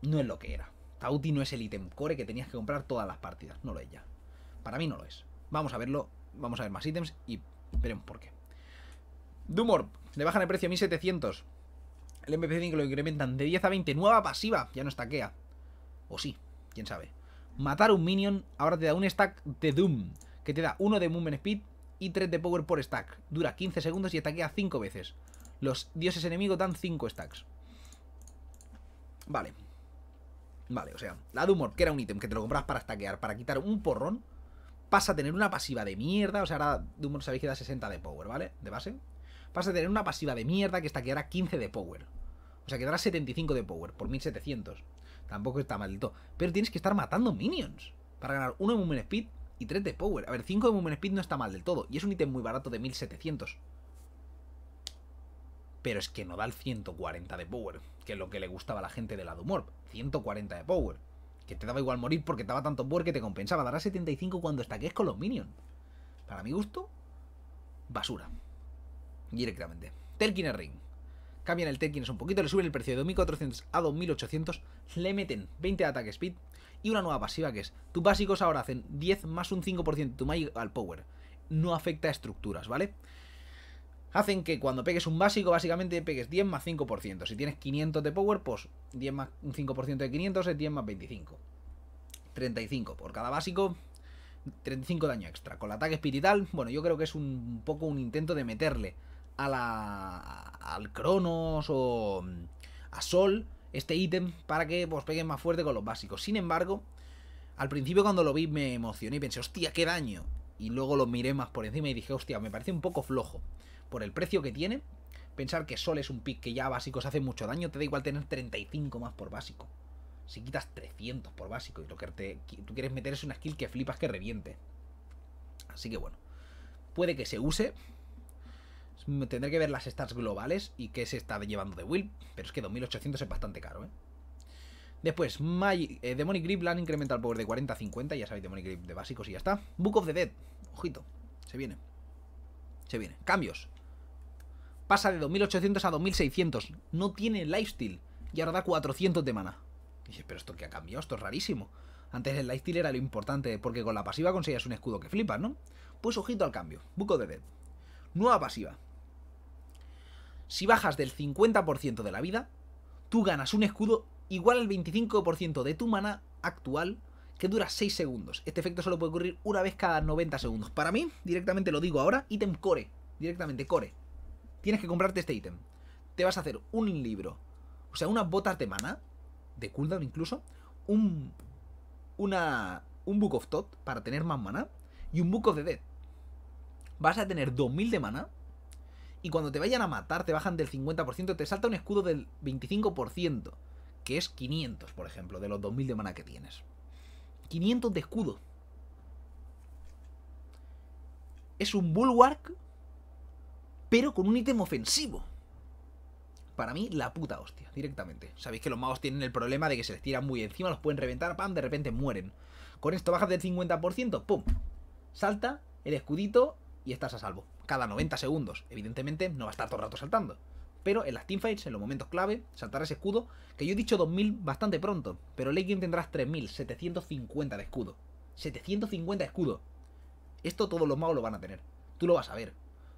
no es lo que era. Tauti no es el ítem core que tenías que comprar todas las partidas. No lo es ya. Para mí no lo es. Vamos a verlo. Vamos a ver más ítems y veremos por qué. Orb, Le bajan el precio a 1700. El MP5 lo incrementan de 10 a 20. Nueva pasiva. Ya no estaquea. O sí. Quién sabe. Matar un minion ahora te da un stack de Doom. Que te da uno de Movement Speed, y 3 de power por stack. Dura 15 segundos y ataquea 5 veces. Los dioses enemigos dan 5 stacks. Vale. Vale, o sea, la Dumor, que era un ítem que te lo comprabas para stackear, para quitar un porrón, pasa a tener una pasiva de mierda. O sea, ahora Dumor sabéis que da 60 de power, ¿vale? De base. Pasa a tener una pasiva de mierda que stackeará 15 de power. O sea, quedará 75 de power por 1700. Tampoco está maldito. Pero tienes que estar matando minions para ganar uno en un speed y 3 de Power. A ver, 5 de Movement Speed no está mal del todo. Y es un ítem muy barato de 1700. Pero es que no da el 140 de Power, que es lo que le gustaba a la gente de la Dumorp. 140 de Power. Que te daba igual morir porque daba tanto Power que te compensaba. Dará 75 cuando estaques con los Minions. Para mi gusto, basura. Directamente. Telkin Ring cambian el es un poquito, le suben el precio de 2400 a 2800, le meten 20 de ataque speed, y una nueva pasiva que es, tus básicos ahora hacen 10 más un 5% de tu Magical Power. No afecta a estructuras, ¿vale? Hacen que cuando pegues un básico, básicamente pegues 10 más 5%. Si tienes 500 de power, pues 10 más un 5% de 500 es 10 más 25. 35 por cada básico, 35 daño extra. Con el ataque espiritual, bueno, yo creo que es un, poco un intento de meterle a la, al Cronos o a Sol este ítem para que os peguen más fuerte con los básicos. Sin embargo, al principio cuando lo vi me emocioné y pensé, hostia, qué daño. Y luego lo miré más por encima y dije, hostia, me parece un poco flojo. Por el precio que tiene, pensar que Sol es un pick que ya básicos hace mucho daño, te da igual tener 35 más por básico. Si quitas 300 por básico y lo que te, tú quieres meter es una skill que flipas que reviente. Así que bueno, puede que se use, Tendré que ver las stats globales y qué se está llevando de Will, pero es que 2800 es bastante caro, ¿eh? Después, My, eh, Demonic Grip Land incrementa el poder de 40 a 50, ya sabéis, Demonic Grip de básicos y ya está. Book of the Dead, ojito, se viene. Se viene. Cambios. Pasa de 2800 a 2600, no tiene lifesteal y ahora da 400 de mana. Y pero esto que ha cambiado, esto es rarísimo. Antes el lifesteal era lo importante, porque con la pasiva conseguías un escudo que flipas, ¿no? Pues ojito al cambio, Book of the Dead. Nueva pasiva, si bajas del 50% de la vida, tú ganas un escudo igual al 25% de tu mana actual que dura 6 segundos. Este efecto solo puede ocurrir una vez cada 90 segundos. Para mí, directamente lo digo ahora, ítem core. Directamente core. Tienes que comprarte este ítem. Te vas a hacer un libro. O sea, unas botas de mana. De cooldown incluso. Un. Una. Un Book of Tot para tener más mana. Y un Book of the Dead. Vas a tener 2000 de mana y cuando te vayan a matar te bajan del 50%, te salta un escudo del 25%, que es 500, por ejemplo, de los 2000 de mana que tienes. 500 de escudo. Es un bulwark, pero con un ítem ofensivo. Para mí, la puta hostia, directamente. Sabéis que los magos tienen el problema de que se les tiran muy encima, los pueden reventar, pam, de repente mueren. Con esto bajas del 50%, pum. Salta el escudito y estás a salvo cada 90 segundos. Evidentemente no va a estar todo el rato saltando. Pero en las teamfights, en los momentos clave, saltar ese escudo, que yo he dicho 2000 bastante pronto, pero late game tendrás 3750 de escudo. 750 de escudo. Esto todos los magos lo van a tener. Tú lo vas a ver.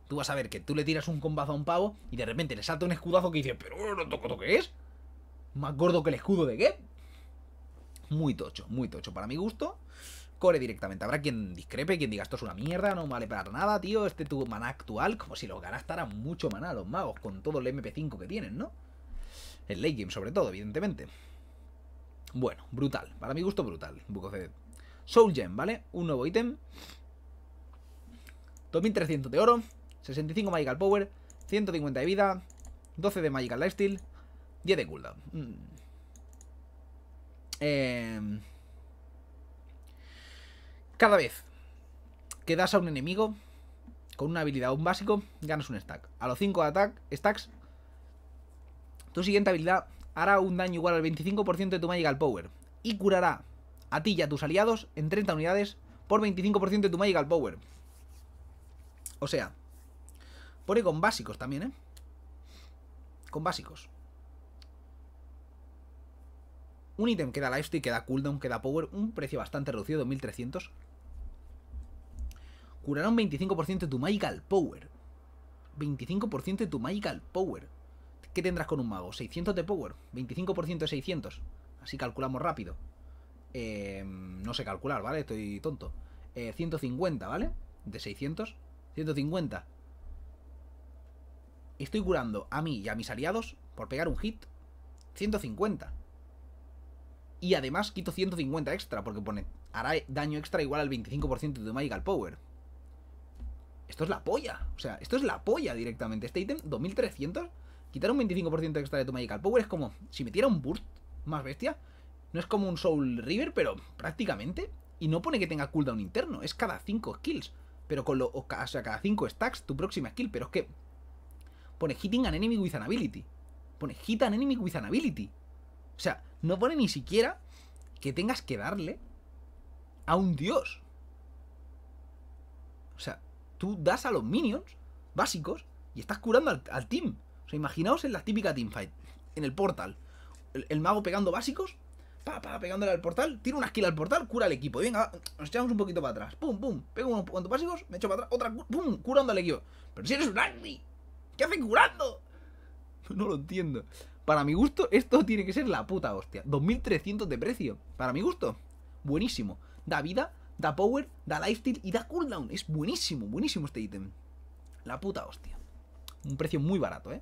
Tú vas a ver que tú le tiras un combazo a un pavo y de repente le salta un escudazo que dice, pero no toco, toque es? Más gordo que el escudo de qué? Muy tocho, muy tocho. Para mi gusto, core directamente. Habrá quien discrepe, quien diga esto es una mierda, no vale para nada, tío, este tu maná actual, como si los ganastaran mucho maná los magos con todo el MP5 que tienen, ¿no? El late game sobre todo, evidentemente. Bueno, brutal. Para mi gusto, brutal. Soul Gem, ¿vale? Un nuevo ítem. 2300 de oro. 65 Magical Power. 150 de vida. 12 de Magical lifestyle 10 de cooldown. Eh... Cada vez que das a un enemigo con una habilidad un básico, ganas un stack. A los 5 stacks, tu siguiente habilidad hará un daño igual al 25% de tu Magical Power y curará a ti y a tus aliados en 30 unidades por 25% de tu Magical Power. O sea, pone con básicos también, ¿eh? Con básicos. Un ítem que da lifesteal, que da cooldown, que da power, un precio bastante reducido, 2300 curará 25% de tu Magical Power. 25% de tu Magical Power. ¿Qué tendrás con un mago? 600 de Power. 25% de 600. Así calculamos rápido. Em, no sé calcular, ¿vale? Estoy tonto. 150, eh, ¿vale? De 600. 150. Estoy curando a mí y a mis aliados por pegar un hit. 150. Y además quito 150 extra porque pone hará daño extra igual al 25% de tu Magical Power. Esto es la polla. O sea, esto es la polla directamente. Este ítem, 2300. Quitar un 25% extra de tu Magical Power es como si metiera un burst más bestia. No es como un Soul River, pero prácticamente. Y no pone que tenga cooldown interno. Es cada 5 skills. Pero con lo. O, sea, cada 5 stacks tu próxima skill. Pero es que. Pone hitting an enemy with an ability. Pone hit an enemy with an ability. O sea, no pone ni siquiera que tengas que darle a un dios. O sea, tú das a los minions básicos y estás curando al, team. O sea, imaginaos en la típica teamfight, en el portal. El, mago pegando básicos, pa, pa, pegándole al portal, tira una skill al portal, cura al equipo. Y venga, nos echamos un poquito para atrás. Pum, pum, pego unos cuantos básicos, me echo para atrás, otra, pum, curando al equipo. Pero si eres un Agni, ¿qué haces curando? <laughs> No lo entiendo. Para mi gusto, esto tiene que ser la puta hostia. 2300 de precio. Para mi gusto. Buenísimo. Da vida da power, da lifesteal y da cooldown. Es buenísimo, buenísimo este ítem. La puta hostia. Un precio muy barato, ¿eh?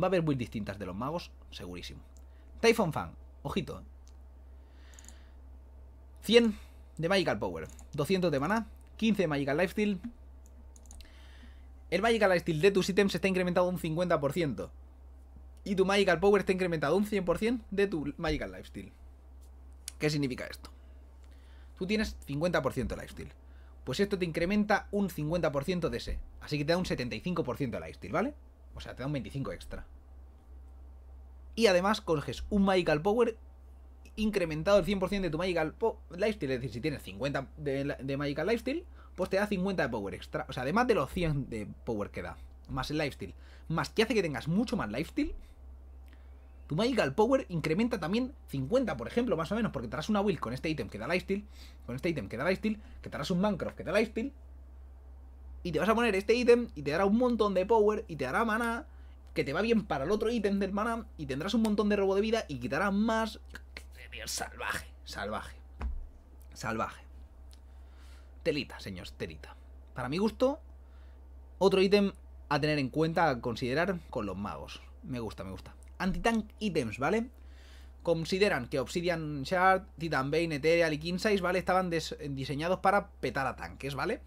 Va a haber builds distintas de los magos, segurísimo. Typhon Fan, ojito. 100 ¿eh? de Magical Power, 200 de Mana, 15 de Magical Lifesteal. El Magical Lifesteal de tus ítems está incrementado un 50%. Y tu Magical Power está incrementado un 100% de tu Magical Lifesteal. ¿Qué significa esto? Tú tienes 50% de lifesteal. Pues esto te incrementa un 50% de ese. Así que te da un 75% de lifesteal, ¿vale? O sea, te da un 25 extra. Y además coges un Magical Power incrementado el 100% de tu Magical Lifesteal. Es decir, si tienes 50 de, de, Magical Lifesteal, pues te da 50 de Power extra. O sea, además de los 100 de Power que da. Más el Lifesteal. Más que hace que tengas mucho más Lifesteal tu Magical Power incrementa también 50, por ejemplo, más o menos, porque te harás una will con este ítem que da lifesteal, con este ítem que da lifesteal, que te harás un Mancroft que da lifesteal, y te vas a poner este ítem y te dará un montón de power y te dará Mana que te va bien para el otro ítem del Mana y tendrás un montón de robo de vida y quitará más... Salvaje, salvaje, salvaje. Telita, señores, telita. Para mi gusto, otro ítem a tener en cuenta, a considerar con los magos. Me gusta, me gusta antitank ítems, ¿vale? Consideran que Obsidian Shard, Titan Bane, Ethereal y Kinsize, ¿vale? Estaban diseñados para petar a tanques, ¿vale?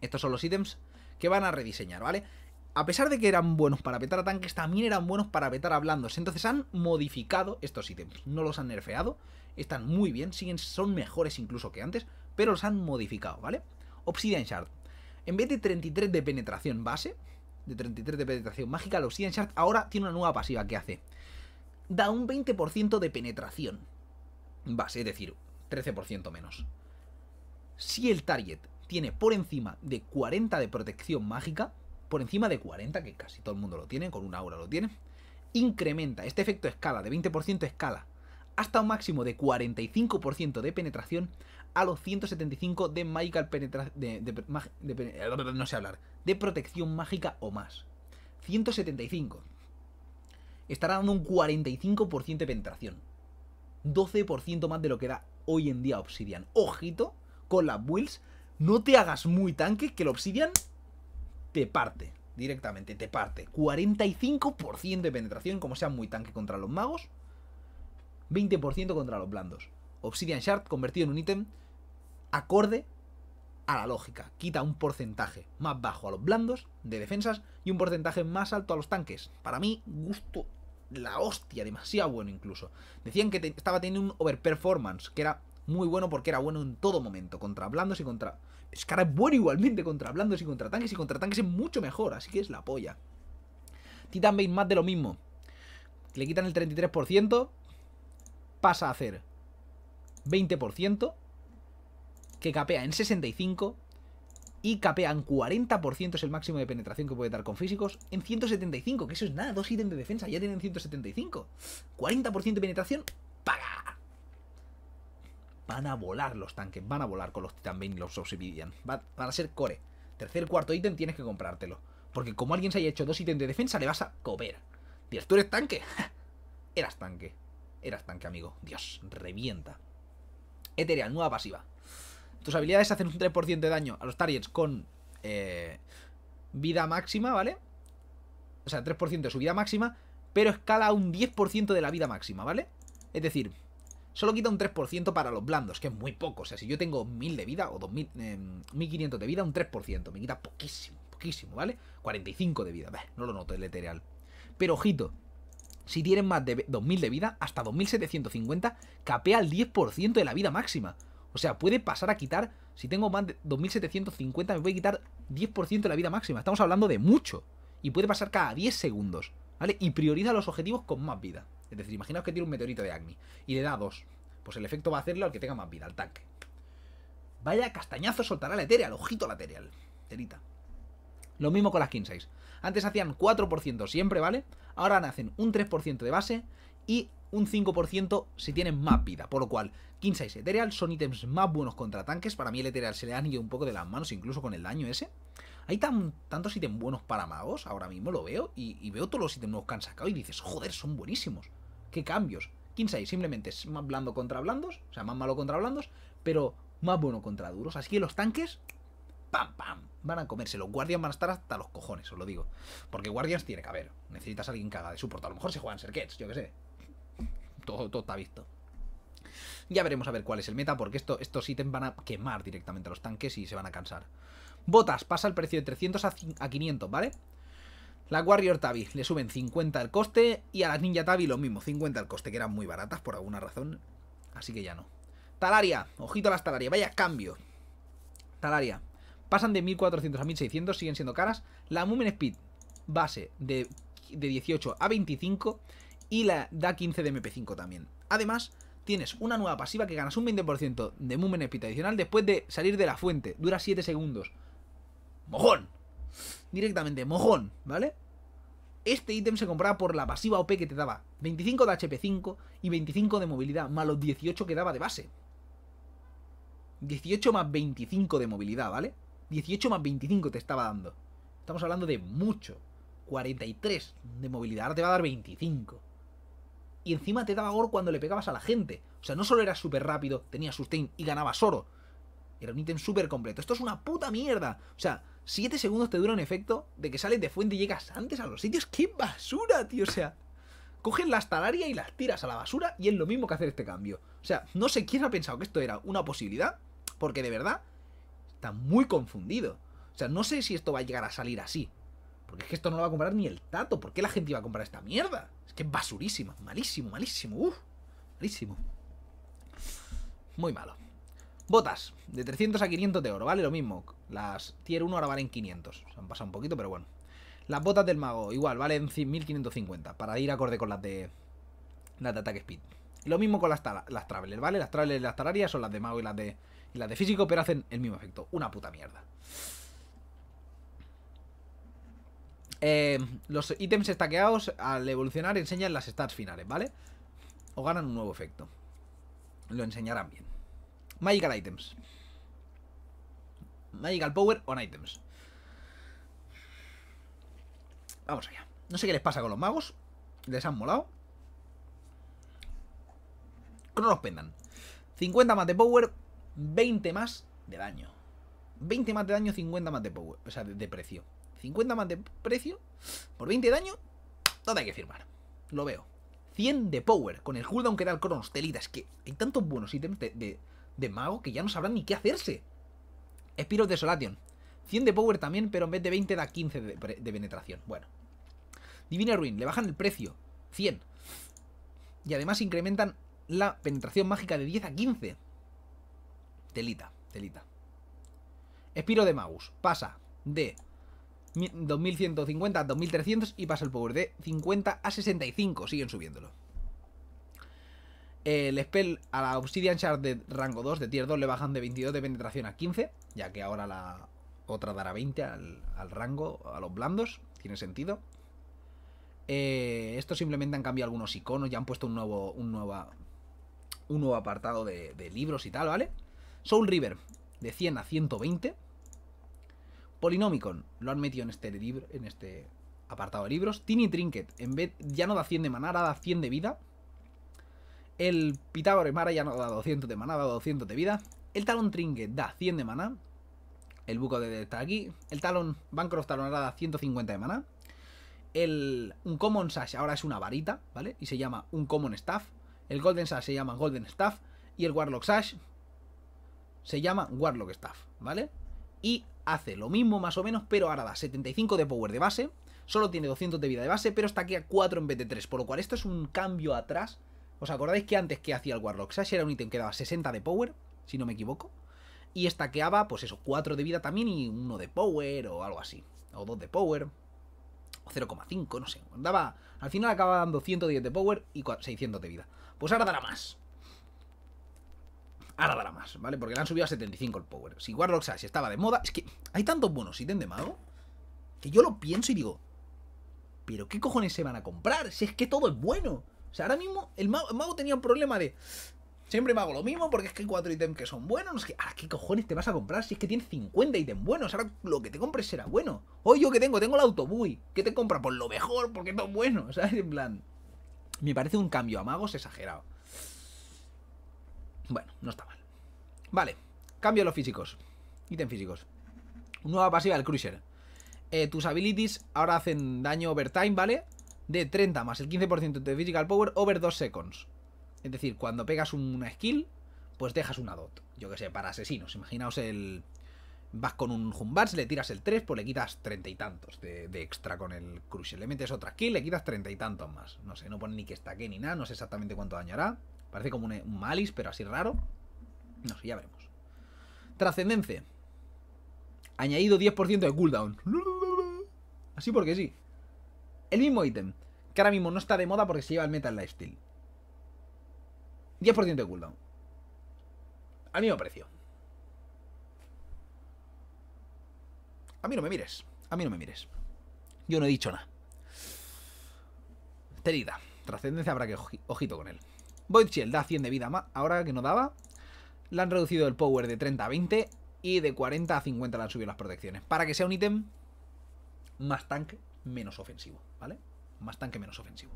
Estos son los ítems que van a rediseñar, ¿vale? a pesar de que eran buenos para petar a tanques, también eran buenos para petar a blandos. Entonces han modificado estos ítems. No los han nerfeado, están muy bien, siguen, son mejores incluso que antes, pero los han modificado, ¿vale? Obsidian Shard. En vez de 33 de penetración base, de 33 de penetración mágica, los Science Shard ahora tiene una nueva pasiva que hace. Da un 20% de penetración base, es decir, 13% menos. Si el target tiene por encima de 40 de protección mágica, por encima de 40, que casi todo el mundo lo tiene, con una aura lo tiene, incrementa este efecto escala de 20% escala hasta un máximo de 45% de penetración a los 175 de Michael Penetración. De, no sé hablar. De protección mágica o más. 175. Estará dando un 45% de penetración. 12% más de lo que da hoy en día Obsidian. Ojito con las Wills No te hagas muy tanque que el Obsidian te parte. Directamente, te parte. 45% de penetración, como sea muy tanque contra los magos. 20% contra los blandos. Obsidian Shard convertido en un ítem acorde a la lógica. Quita un porcentaje más bajo a los blandos de defensas y un porcentaje más alto a los tanques. Para mí, gusto la hostia, demasiado bueno incluso. Decían que estaba teniendo un overperformance, que era muy bueno porque era bueno en todo momento, contra blandos y contra... Es que ahora es bueno igualmente contra blandos y contra tanques, y contra tanques es mucho mejor, así que es la polla. Titan Bane más de lo mismo. Le quitan el 33%, pasa a hacer 20%, que capea en 65 y capea en 40% es el máximo de penetración que puede dar con físicos en 175, que eso es nada, dos ítems de defensa, ya tienen 175. 40% de penetración, paga. Van a volar los tanques, van a volar con los Titan Bane y los Obsidian. Van, a ser core. Tercer, cuarto ítem tienes que comprártelo. Porque como alguien se haya hecho dos ítems de defensa, le vas a comer. Dios, ¿tú eres tanque? <laughs> Eras tanque. Eras tanque, amigo. Dios, revienta. Ethereal, nueva pasiva. Tus habilidades hacen un 3% de daño a los targets con eh, vida máxima, ¿vale? O sea, 3% de su vida máxima, pero escala un 10% de la vida máxima, ¿vale? Es decir, solo quita un 3% para los blandos, que es muy poco. O sea, si yo tengo 1000 de vida o 1500 eh, de vida, un 3%. Me quita poquísimo, poquísimo, ¿vale? 45 de vida, no lo noto el etereal. Pero ojito, si tienen más de 2000 de vida, hasta 2750, capea el 10% de la vida máxima. O sea, puede pasar a quitar, si tengo más de 2750, me a quitar 10% de la vida máxima. Estamos hablando de mucho. Y puede pasar cada 10 segundos, ¿vale? Y prioriza los objetivos con más vida. Es decir, imaginaos que tiene un meteorito de Agni y le da 2. Pues el efecto va a hacerlo al que tenga más vida, al tanque. Vaya castañazo soltará la etérea, el ojito lateral. Terita. Lo mismo con las 15 Antes hacían 4% siempre, ¿vale? Ahora nacen un 3% de base y un 5% si tienen más vida, por lo cual 15 y Ethereal son ítems más buenos contra tanques, para mí el Ethereal se le han ido un poco de las manos incluso con el daño ese. Hay tantos ítems buenos para magos, ahora mismo lo veo, y, veo todos los ítems nuevos que han sacado y dices, joder, son buenísimos, qué cambios. y simplemente es más blando contra blandos, o sea, más malo contra blandos, pero más bueno contra duros, así que los tanques, pam, pam, van a comerse. Los Guardians van a estar hasta los cojones, os lo digo. Porque Guardians tiene que haber. Necesitas a alguien que haga de soporte. A lo mejor se juegan Serquets, yo que sé todo, está visto. Ya veremos a ver cuál es el meta, porque esto, estos ítems van a quemar directamente a los tanques y se van a cansar. Botas, pasa el precio de 300 a 500, ¿vale? La Warrior Tabi le suben 50 al coste y a las Ninja Tabi lo mismo, 50 al coste, que eran muy baratas por alguna razón. Así que ya no. Talaria, ojito a las Talaria, vaya cambio. Talaria, pasan de 1400 a 1600, siguen siendo caras. La Moomin Speed, base de, de 18 a 25 y la da 15 de MP5 también. Además, tienes una nueva pasiva que ganas un 20% de Mumen Speed adicional después de salir de la fuente. Dura 7 segundos. ¡Mojón! Directamente, mojón, ¿vale? Este ítem se compraba por la pasiva OP que te daba 25 de HP5 y 25 de movilidad, más los 18 que daba de base. 18 más 25 de movilidad, ¿vale? 18 más 25 te estaba dando. Estamos hablando de mucho. 43 de movilidad, ahora te va a dar 25 y encima te daba oro cuando le pegabas a la gente. O sea, no solo era súper rápido, tenía sustain y ganabas oro. Era un ítem súper completo. Esto es una puta mierda. O sea, 7 segundos te dura un efecto de que sales de fuente y llegas antes a los sitios. ¡Qué basura, tío! O sea, cogen las talarias y las tiras a la basura y es lo mismo que hacer este cambio. O sea, no sé quién ha pensado que esto era una posibilidad, porque de verdad está muy confundido. O sea, no sé si esto va a llegar a salir así. Porque es que esto no lo va a comprar ni el tato. ¿Por qué la gente iba a comprar esta mierda? que es basurísimo, malísimo, malísimo, malísimo. Muy malo. Botas, de 300 a 500 de oro, vale lo mismo. Las tier 1 ahora valen 500. Se han pasado un poquito, pero bueno. Las botas del mago, igual, valen 1550 para ir acorde con las de las de ataque speed. lo mismo con las, las ¿vale? Las travelers y las talarias son las de mago y las de, y las de físico, pero hacen el mismo efecto. Una puta mierda. Em, los ítems estaqueados al evolucionar enseñan las stats finales, ¿vale? O ganan un nuevo efecto. Lo enseñarán bien. Magical Items. Magical Power on Items. Vamos allá. No sé qué les pasa con los magos. Les han molado. no los pendan 50 más de power, 20 más de daño. 20 más de daño, 50 más de power. O sea, de precio. 50 más de precio, por 20 de daño, todo hay que firmar? Lo veo. 100 de power, con el cooldown que da el Cronos, telita. Es que hay tantos buenos ítems de, mago que ya no sabrán ni qué hacerse. espiro de Solation. 100 de power también, pero en vez de 20 da 15 de, de penetración. Bueno. Divina Ruin, le bajan el precio. 100. Y además incrementan la penetración mágica de 10 a 15. Telita, telita. Espiro de Magus pasa de 2150 a 2300 y pasa el power de 50 a 65, siguen subiéndolo. El spell a la Obsidian Shard de rango 2 de tier 2 le bajan de 22 de penetración a 15, ya que ahora la otra dará 20 al, rango, a los blandos, tiene sentido. Eh, esto simplemente han cambiado algunos iconos, ya han puesto un nuevo, un un nuevo apartado de, de libros y tal, ¿vale? Soul River de 100 a 120. Polinomicon lo han metido en este libro, en este apartado de libros. Tiny Trinket, en vez ya no da 100 de maná, ahora da 100 de vida. El Pitágoras Mara ya no da 200 de maná, da 200 de vida. El Talon Trinket da 100 de maná. El buco de está aquí. El Talon Bancroft Talon ahora da 150 de maná. El, un Common Sash ahora es una varita, ¿vale? Y se llama un Common Staff. El Golden Sash se llama Golden Staff. Y el Warlock Sash se llama Warlock Staff, ¿vale? Y hace lo mismo más o menos, pero ahora da 75 de power de base, solo tiene 200 de vida de base, pero está a 4 en vez de 3, por lo cual esto es un cambio atrás. ¿Os acordáis que antes que hacía el Warlock Sash era un ítem que daba 60 de power, si no me equivoco? Y estaqueaba, pues eso, 4 de vida también y 1 de power o algo así, o 2 de power, o 0,5, no sé. Daba, al final acaba dando 110 de power y 600 de vida. Pues ahora dará más. Ahora dará más, ¿vale? Porque le han subido a 75 el power. Si Warlock si estaba de moda... Es que hay tantos buenos ítems de mago que yo lo pienso y digo... ¿Pero qué cojones se van a comprar? Si es que todo es bueno. O sea, ahora mismo el mago, tenía un problema de... Siempre me hago lo mismo porque es que hay cuatro ítems que son buenos. No ¿qué cojones te vas a comprar si es que tienes 50 ítems buenos? Ahora lo que te compres será bueno. Hoy yo que tengo, tengo el autobuy ¿Qué te compra? Por lo mejor, porque todo es bueno. O <laughs> sea, En plan, me parece un cambio a magos exagerado. Bueno, no está mal. Vale, cambio los físicos. Ítem físicos. Nueva pasiva del Cruiser. Eh, tus abilities ahora hacen daño time, ¿vale? De 30 más el 15% de physical power over 2 seconds. Es decir, cuando pegas una skill, pues dejas una dot. Yo que sé, para asesinos. Imaginaos el... Vas con un Humbats, le tiras el 3, pues le quitas treinta y tantos de, extra con el Cruiser. Le metes otra skill, le quitas treinta y tantos más. No sé, no pone ni que qué ni nada, no sé exactamente cuánto daño hará. Parece como un, eh, malis pero así raro. No sé, ya veremos. Trascendencia. Añadido 10% de cooldown. Así porque sí. El mismo ítem. Que ahora mismo no está de moda porque se lleva el Metal Lifestyle. 10% de cooldown. Al me precio. A mí no me mires. A mí no me mires. Yo no he dicho nada. Terida. Trascendencia habrá que ojito con él. Void Shield da 100 de vida más ahora que no daba. Le han reducido el power de 30 a 20 y de 40 a 50 le han subido las protecciones. Para que sea un ítem más tanque, menos ofensivo, ¿vale? Más tanque, menos ofensivo.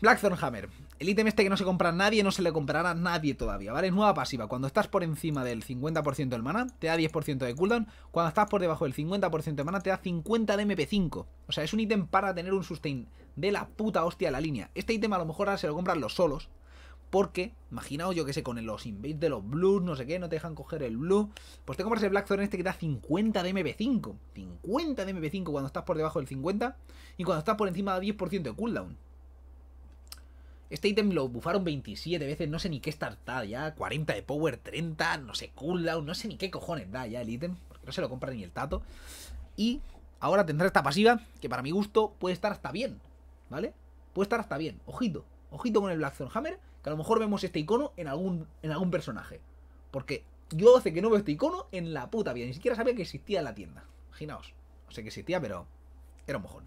Blackthorn Hammer. El ítem este que no se compra nadie, no se le comprará a nadie todavía, ¿vale? Nueva pasiva. Cuando estás por encima del 50% del mana, te da 10% de cooldown. Cuando estás por debajo del 50% de mana, te da 50 de MP5. O sea, es un ítem para tener un sustain de la puta hostia de la línea. Este ítem a lo mejor ahora se lo compran los solos. Porque, imaginaos yo que sé, con los invades de los blues, no sé qué, no te dejan coger el blue. Pues te compras el Blackthorn este que da 50 de MP5. 50 de MP5 cuando estás por debajo del 50 y cuando estás por encima da 10% de cooldown. Este ítem lo bufaron 27 veces, no sé ni qué startup ya, 40 de power, 30, no sé, cooldown, no sé ni qué cojones da ya el ítem, porque no se lo compra ni el tato. Y ahora tendrá esta pasiva, que para mi gusto puede estar hasta bien, ¿vale? Puede estar hasta bien, ojito, ojito con el Blackthorn Hammer, que a lo mejor vemos este icono en algún, en algún personaje. Porque yo hace que no veo este icono en la puta vida, ni siquiera sabía que existía en la tienda, imaginaos. No sé que existía, pero era un mojón.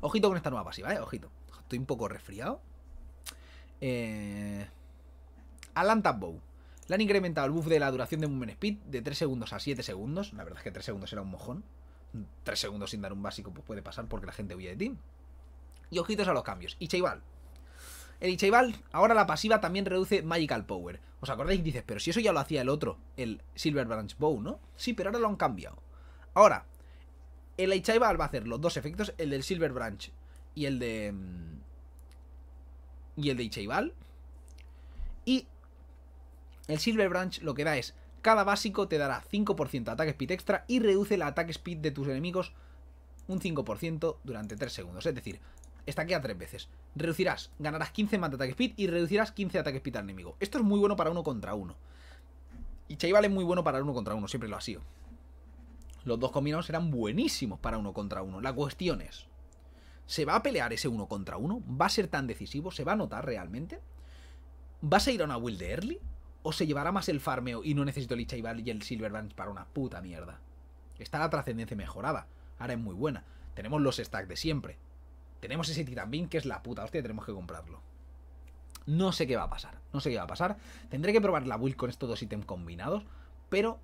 Ojito con esta nueva pasiva, ¿eh? Ojito estoy un poco resfriado. Eh, Bow. Le han incrementado el buff de la duración de Movement Speed de 3 segundos a 7 segundos. La verdad es que 3 segundos era un mojón. 3 segundos sin dar un básico pues, puede pasar porque la gente huye de ti. Y ojitos a los cambios. Ichaibal. El Ichaibal, ahora la pasiva también reduce Magical Power. ¿Os acordáis? Dices, pero si eso ya lo hacía el otro, el Silver Branch Bow, ¿no? Sí, pero ahora lo han cambiado. Ahora, el Ichaibal va a hacer los dos efectos, el del Silver Branch y el de. Mm, y el de Icheibal. Y el Silver Branch lo que da es. Cada básico te dará 5% de ataque speed extra y reduce el ataque speed de tus enemigos un 5% durante 3 segundos. Es decir, estaquea 3 veces. Reducirás, ganarás 15 más de ataque speed y reducirás 15 ataque speed al enemigo. Esto es muy bueno para uno contra uno. Y es muy bueno para uno contra uno, siempre lo ha sido. Los dos combinados eran buenísimos para uno contra uno. La cuestión es, ¿Se va a pelear ese uno contra uno? ¿Va a ser tan decisivo? ¿Se va a notar realmente? ¿Vas a ir a una build de early? ¿O se llevará más el farmeo y no necesito el Ichaival y el Branch para una puta mierda? Está la trascendencia mejorada. Ahora es muy buena. Tenemos los stacks de siempre. Tenemos ese Titan que es la puta hostia, tenemos que comprarlo. No sé qué va a pasar. No sé qué va a pasar. Tendré que probar la build con estos dos ítems combinados. Pero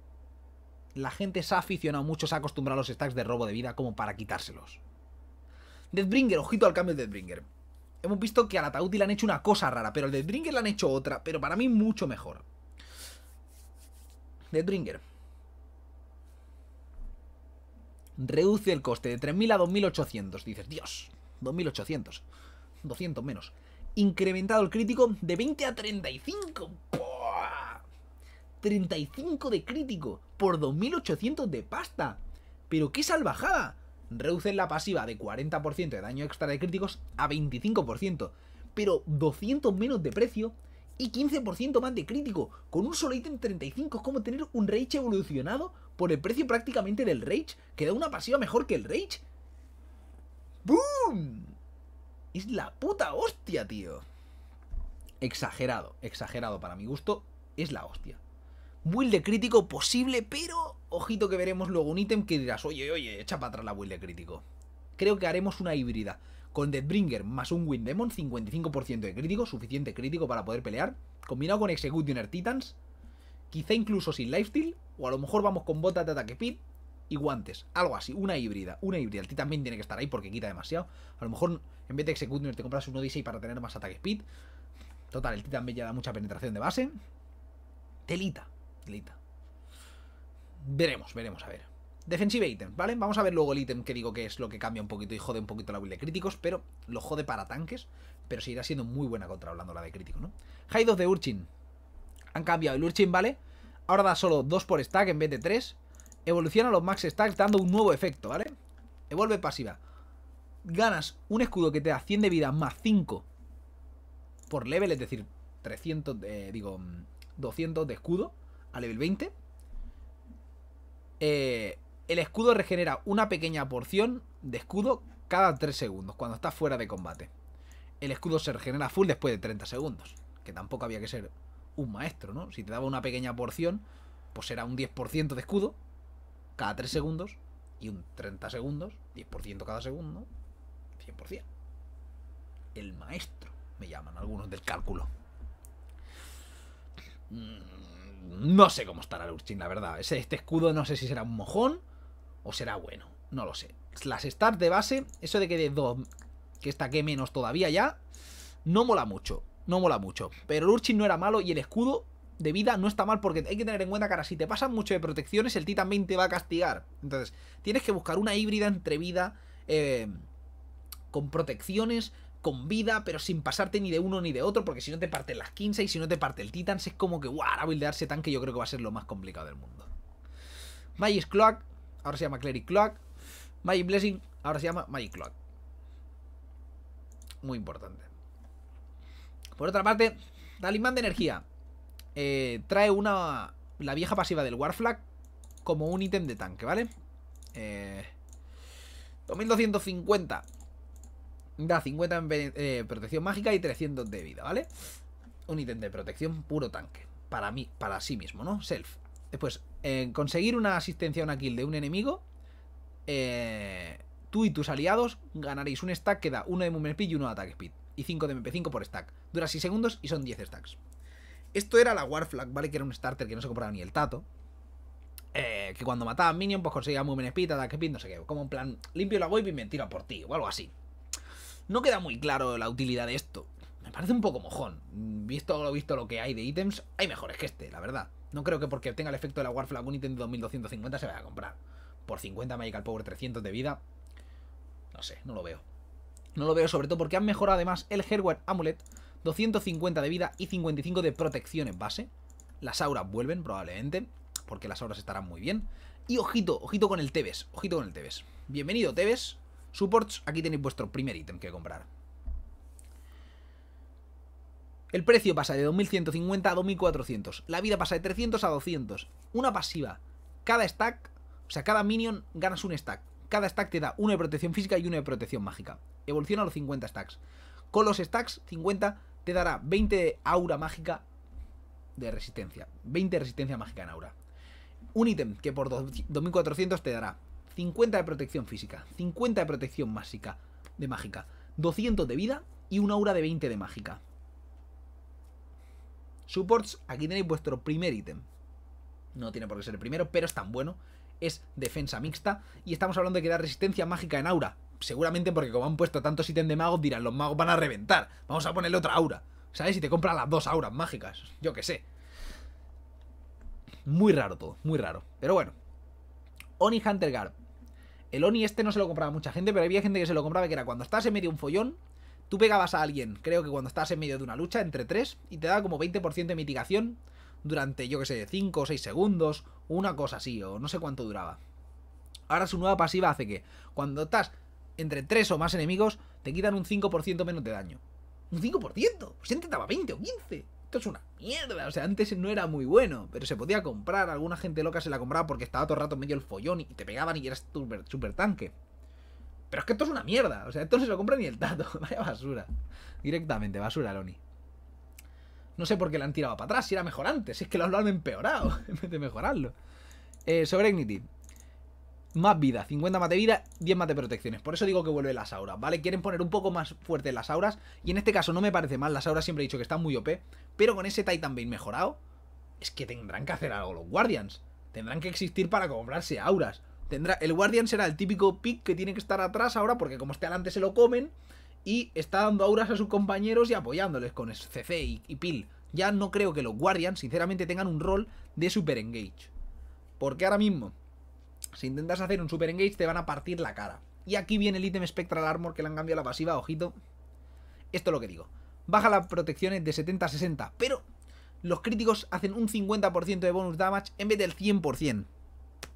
la gente se ha aficionado mucho, se ha acostumbrado a los stacks de robo de vida como para quitárselos. Deadbringer ojito al cambio de Deadbringer. Hemos visto que al Ataúdi le han hecho una cosa rara, pero al Deadbringer le han hecho otra, pero para mí mucho mejor. Deadbringer Reduce el coste de 3.000 a 2.800. Dices, Dios, 2.800. 200 menos. Incrementado el crítico de 20 a 35. 35 de crítico por 2.800 de pasta. Pero qué salvajada reducen la pasiva de 40% de daño extra de críticos a 25%, pero 200 menos de precio y 15% más de crítico. Con un solo ítem 35 es como tener un Rage evolucionado por el precio prácticamente del Rage, que da una pasiva mejor que el Rage. ¡Boom! Es la puta hostia, tío. Exagerado, exagerado para mi gusto, es la hostia. Build de crítico posible, pero ojito que veremos luego un ítem que dirás, oye, oye, echa para atrás la build de crítico. Creo que haremos una híbrida con Deathbringer más un Wind Demon, 55% de crítico, suficiente crítico para poder pelear, combinado con Executioner Titans, quizá incluso sin Lifesteal, o a lo mejor vamos con botas de ataque speed y guantes, algo así, una híbrida, una híbrida. El Titan también tiene que estar ahí porque quita demasiado. A lo mejor en vez de Executioner te compras un Odyssey para tener más ataque speed. Total, el Titan ya da mucha penetración de base. Telita, Veremos, veremos, a ver. Defensive item, ¿vale? Vamos a ver luego el ítem que digo que es lo que cambia un poquito y jode un poquito la build de críticos, pero lo jode para tanques, pero seguirá siendo muy buena contra hablando la de crítico, ¿no? Haidos de Urchin. Han cambiado el Urchin, ¿vale? Ahora da solo 2 por stack en vez de 3. Evoluciona los max stacks dando un nuevo efecto, ¿vale? Evolve pasiva. Ganas un escudo que te da 100 de vida más 5 por level, es decir, 300, eh, digo, 200 mm, de escudo a level 20. Eh, el escudo regenera una pequeña porción de escudo cada 3 segundos cuando está fuera de combate. El escudo se regenera full después de 30 segundos, que tampoco había que ser un maestro, ¿no? Si te daba una pequeña porción, pues era un 10% de escudo cada 3 segundos y un 30 segundos, 10% cada segundo, 100%. El maestro, me llaman algunos del cálculo. Mm no sé cómo estará el Urchin, la verdad. Este, este escudo no sé si será un mojón o será bueno. No lo sé. Las stats de base, eso de que de 2, que está que menos todavía ya, no mola mucho. No mola mucho. Pero el Urchin no era malo y el escudo de vida no está mal porque hay que tener en cuenta que ahora si te pasan mucho de protecciones, el Titan también te va a castigar. Entonces, tienes que buscar una híbrida entre vida... Eh, con protecciones, con vida, pero sin pasarte ni de uno ni de otro, porque si no te parte las 15 y si no te parte el Titans, es como que, ¡Guau! ahora tanque yo creo que va a ser lo más complicado del mundo. Magic Clock, ahora se llama Cleric Clock. Magic Blessing, ahora se llama Magic Clock. Muy importante. Por otra parte, Dalimán de Energía. Eh, trae una... La vieja pasiva del Warflag como un ítem de tanque, ¿vale? Eh, 2250. Da 50 en eh, protección mágica y 300 de vida, ¿vale? Un ítem de protección puro tanque. Para mí, para sí mismo, ¿no? Self. Después, conseguir una asistencia a una kill de un enemigo. Eh, tú y tus aliados ganaréis un stack que da 1 de Movement Speed y 1 de Attack Speed. Y 5 de MP5 por stack. Dura 6 segundos y son 10 stacks. Esto era la Warflag, ¿vale? Que era un starter que no se compraba ni el tato. Eh, que cuando a minion, pues conseguía movement speed, attack speed, no sé qué. Como en plan, limpio la wave y me tiro por ti, o algo así. No queda muy claro la utilidad de esto. Me parece un poco mojón. Visto lo visto lo que hay de ítems, hay mejores que este, la verdad. No creo que porque tenga el efecto de la Warflag un ítem de 2250 se vaya a comprar. Por 50 Magical Power 300 de vida. No sé, no lo veo. No lo veo sobre todo porque han mejorado además el Hardware Amulet. 250 de vida y 55 de protección en base. Las auras vuelven probablemente, porque las auras estarán muy bien. Y ojito, ojito con el Tebes, ojito con el Tebes. Bienvenido Tebes, Supports, aquí tenéis vuestro primer ítem que comprar. El precio pasa de 2150 a 2400. La vida pasa de 300 a 200. Una pasiva. Cada stack, o sea, cada minion ganas un stack. Cada stack te da uno de protección física y uno de protección mágica. Evoluciona los 50 stacks. Con los stacks, 50 te dará 20 de aura mágica de resistencia. 20 de resistencia mágica en aura. Un ítem que por 2400 te dará 50 de protección física, 50 de protección mágica, de mágica, 200 de vida y una aura de 20 de mágica. Supports, aquí tenéis vuestro primer ítem. No tiene por qué ser el primero, pero es tan bueno. Es defensa mixta y estamos hablando de que da resistencia mágica en aura. Seguramente porque como han puesto tantos ítems de magos dirán, los magos van a reventar. Vamos a ponerle otra aura. ¿Sabes? Si te compran las dos auras mágicas. Yo qué sé. Muy raro todo, muy raro. Pero bueno. Oni Hunter Guard, el Oni este no se lo compraba mucha gente, pero había gente que se lo compraba que era cuando estás en medio de un follón, tú pegabas a alguien, creo que cuando estás en medio de una lucha, entre tres, y te daba como 20% de mitigación durante, yo que sé, 5 o 6 segundos, una cosa así, o no sé cuánto duraba. Ahora su nueva pasiva hace que cuando estás entre tres o más enemigos, te quitan un 5% menos de daño. ¿Un 5%? Pues antes estaba 20 o 15 esto es una mierda. O sea, antes no era muy bueno, pero se podía comprar. Alguna gente loca se la compraba porque estaba todo el rato medio el follón y te pegaban y eras super, super tanque. Pero es que esto es una mierda. O sea, esto no se lo compra ni el tato. <laughs> Vaya basura. Directamente, basura, Loni. No sé por qué la han tirado para atrás, si era mejor antes. Si es que lo han empeorado <laughs> en vez de mejorarlo. Eh, sobre Ignity más vida, 50 más de vida, 10 más de protecciones. Por eso digo que vuelve las auras, ¿vale? Quieren poner un poco más fuerte las auras. Y en este caso no me parece mal, las auras siempre he dicho que están muy OP. Pero con ese Titan Bane mejorado, es que tendrán que hacer algo los Guardians. Tendrán que existir para comprarse auras. Tendrá, el Guardian será el típico pick que tiene que estar atrás ahora porque como esté adelante se lo comen. Y está dando auras a sus compañeros y apoyándoles con CC y, y Pil. Ya no creo que los Guardians, sinceramente, tengan un rol de Super Engage. Porque ahora mismo si intentas hacer un super engage te van a partir la cara. Y aquí viene el ítem Spectral Armor que le han cambiado la pasiva, ojito. Esto es lo que digo. Baja las protecciones de 70 a 60, pero los críticos hacen un 50% de bonus damage en vez del 100%.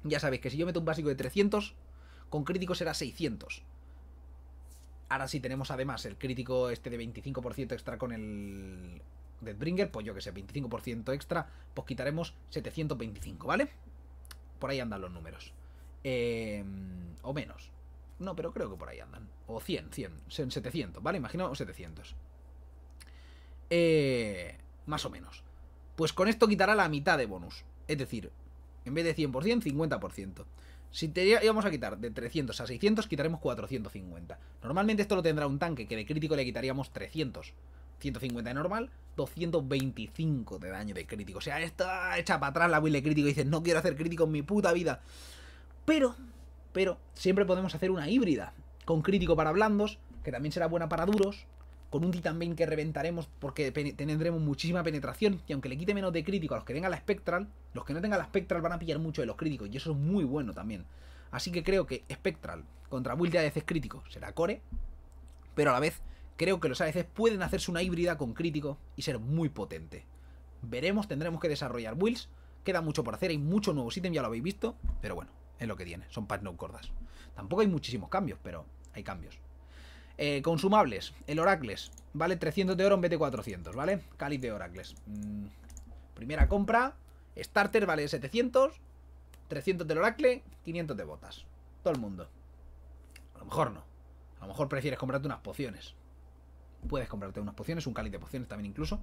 Ya sabéis que si yo meto un básico de 300, con críticos será 600. Ahora sí tenemos además el crítico este de 25% extra con el Deathbringer, pues yo que sé, 25% extra, pues quitaremos 725, ¿vale? Por ahí andan los números. Eh, o menos. No, pero creo que por ahí andan. O 100, 100, 700, ¿vale? Imagino 700. Eh, más o menos. Pues con esto quitará la mitad de bonus. Es decir, en vez de 100%, 50%. Si te íbamos a quitar de 300 a 600, quitaremos 450. Normalmente esto lo tendrá un tanque, que de crítico le quitaríamos 300. 150 de normal, 225 de daño de crítico. O sea, esta hecha para atrás la build de crítico y dices, no quiero hacer crítico en mi puta vida. Pero, pero, siempre podemos hacer una híbrida. Con crítico para blandos, que también será buena para duros. Con un Titan que reventaremos porque tendremos muchísima penetración. Y aunque le quite menos de crítico a los que tengan la Spectral, los que no tengan la Spectral van a pillar mucho de los críticos. Y eso es muy bueno también. Así que creo que Spectral contra build de ADCs crítico será core. Pero a la vez, creo que los ADCs pueden hacerse una híbrida con crítico y ser muy potente. Veremos, tendremos que desarrollar builds. Queda mucho por hacer, hay mucho nuevo ítem, ya lo habéis visto. Pero bueno, es lo que tiene. Son patch no cordas Tampoco hay muchísimos cambios, pero hay cambios. Eh, consumables. El Oracles. Vale 300 de oro en vez de 400, ¿vale? Cáliz de Oracles. Mm, primera compra. Starter vale 700. 300 del Oracle. 500 de botas. Todo el mundo. A lo mejor no. A lo mejor prefieres comprarte unas pociones. Puedes comprarte unas pociones, un cáliz de pociones también incluso.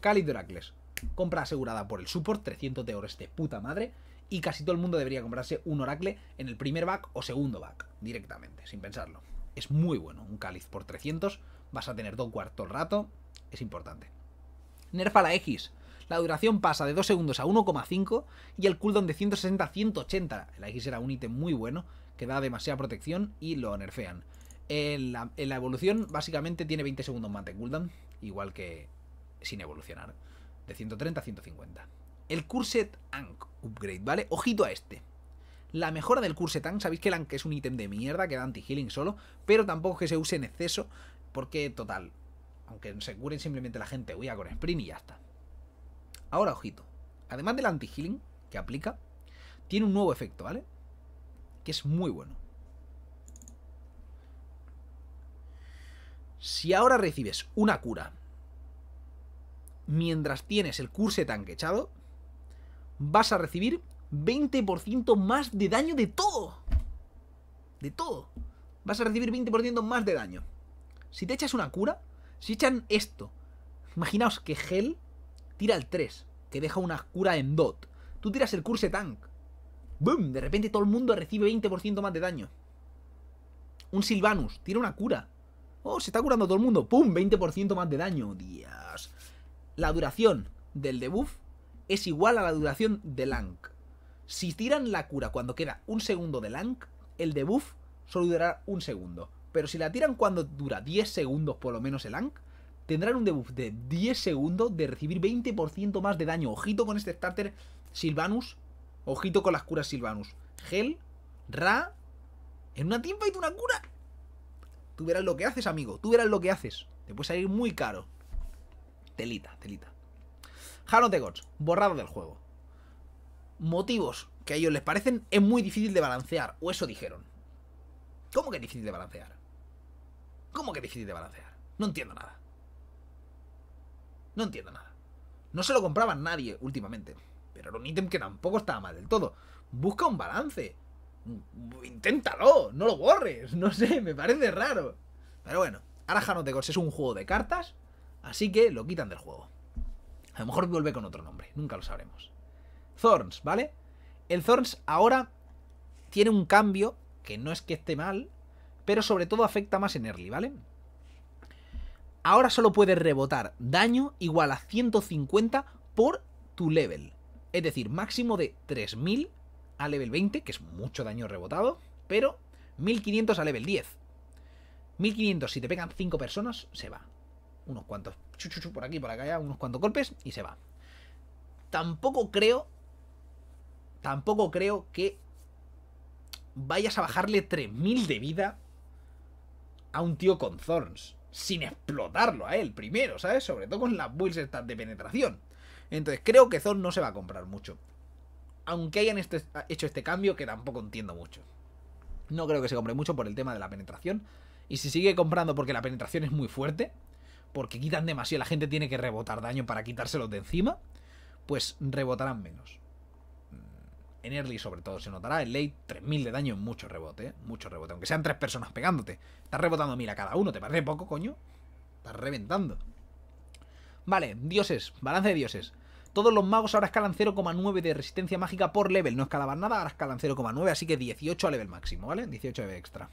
Cáliz de Oracles. Compra asegurada por el support, 300 de oro este puta madre y casi todo el mundo debería comprarse un Oracle en el primer back o segundo back, directamente, sin pensarlo. Es muy bueno, un cáliz por 300, vas a tener dos cuartos el rato, es importante. Nerfa la X. La duración pasa de 2 segundos a 1,5 y el cooldown de 160 a 180. La X era un ítem muy bueno que da demasiada protección y lo nerfean. En la, en la, evolución básicamente tiene 20 segundos más de cooldown, igual que sin evolucionar, de 130 a 150. El Curset Tank Upgrade, ¿vale? Ojito a este. La mejora del Curse Tank, sabéis que el Ank es un ítem de mierda que da anti-healing solo, pero tampoco que se use en exceso, porque total, aunque se curen simplemente la gente, Voy a con sprint y ya está. Ahora, ojito, además del anti-healing que aplica, tiene un nuevo efecto, ¿vale? Que es muy bueno. Si ahora recibes una cura mientras tienes el curse tanque echado, vas a recibir 20% más de daño de todo. De todo. Vas a recibir 20% más de daño. Si te echas una cura, si echan esto, imaginaos que Gel tira el 3, que deja una cura en Dot. Tú tiras el curse tank. ¡Bum! De repente todo el mundo recibe 20% más de daño. Un Silvanus tira una cura. Oh, se está curando todo el mundo. ¡Pum! 20% más de daño. Dios. La duración del debuff es igual a la duración de Lank. Si tiran la cura cuando queda un segundo de Lank, el debuff solo durará un segundo. Pero si la tiran cuando dura 10 segundos por lo menos el Lank, tendrán un debuff de 10 segundos de recibir 20% más de daño. Ojito con este starter Silvanus. Ojito con las curas Silvanus. Gel, Ra. En una timpa y una cura. Tú verás lo que haces, amigo. Tú verás lo que haces. Te puede salir muy caro. Telita, telita. Hanote Gods, borrado del juego. Motivos que a ellos les parecen es muy difícil de balancear, o eso dijeron. ¿Cómo que es difícil de balancear? ¿Cómo que es difícil de balancear? No entiendo nada. No entiendo nada. No se lo compraba nadie últimamente, pero era un ítem que tampoco estaba mal del todo. Busca un balance. Inténtalo, no lo borres, no sé, me parece raro. Pero bueno, ahora Hanote Gods es un juego de cartas, así que lo quitan del juego. A lo mejor vuelve con otro nombre, nunca lo sabremos. Thorns, ¿vale? El Thorns ahora tiene un cambio que no es que esté mal, pero sobre todo afecta más en early, ¿vale? Ahora solo puedes rebotar daño igual a 150 por tu level. Es decir, máximo de 3000 a level 20, que es mucho daño rebotado, pero 1500 a level 10. 1500 si te pegan 5 personas, se va unos cuantos chuchuchu por aquí, por acá, unos cuantos golpes y se va. Tampoco creo, tampoco creo que vayas a bajarle 3000 de vida a un tío con Thorns. Sin explotarlo a él primero, ¿sabes? Sobre todo con las builds de penetración. Entonces creo que Thorn no se va a comprar mucho. Aunque hayan este, hecho este cambio que tampoco entiendo mucho. No creo que se compre mucho por el tema de la penetración. Y si sigue comprando porque la penetración es muy fuerte, porque quitan demasiado, la gente tiene que rebotar daño para quitárselos de encima, pues rebotarán menos. Mm, en early sobre todo se notará, en late 3000 de daño es mucho rebote, ¿eh? mucho rebote, aunque sean tres personas pegándote. Estás rebotando 1000 a cada uno, ¿te parece poco, coño? Estás reventando. Vale, dioses, balance de dioses. Todos los magos ahora escalan 0,9 de resistencia mágica por level. No escalaban nada, ahora escalan 0,9, así que 18 a level máximo, ¿vale? 18 de extra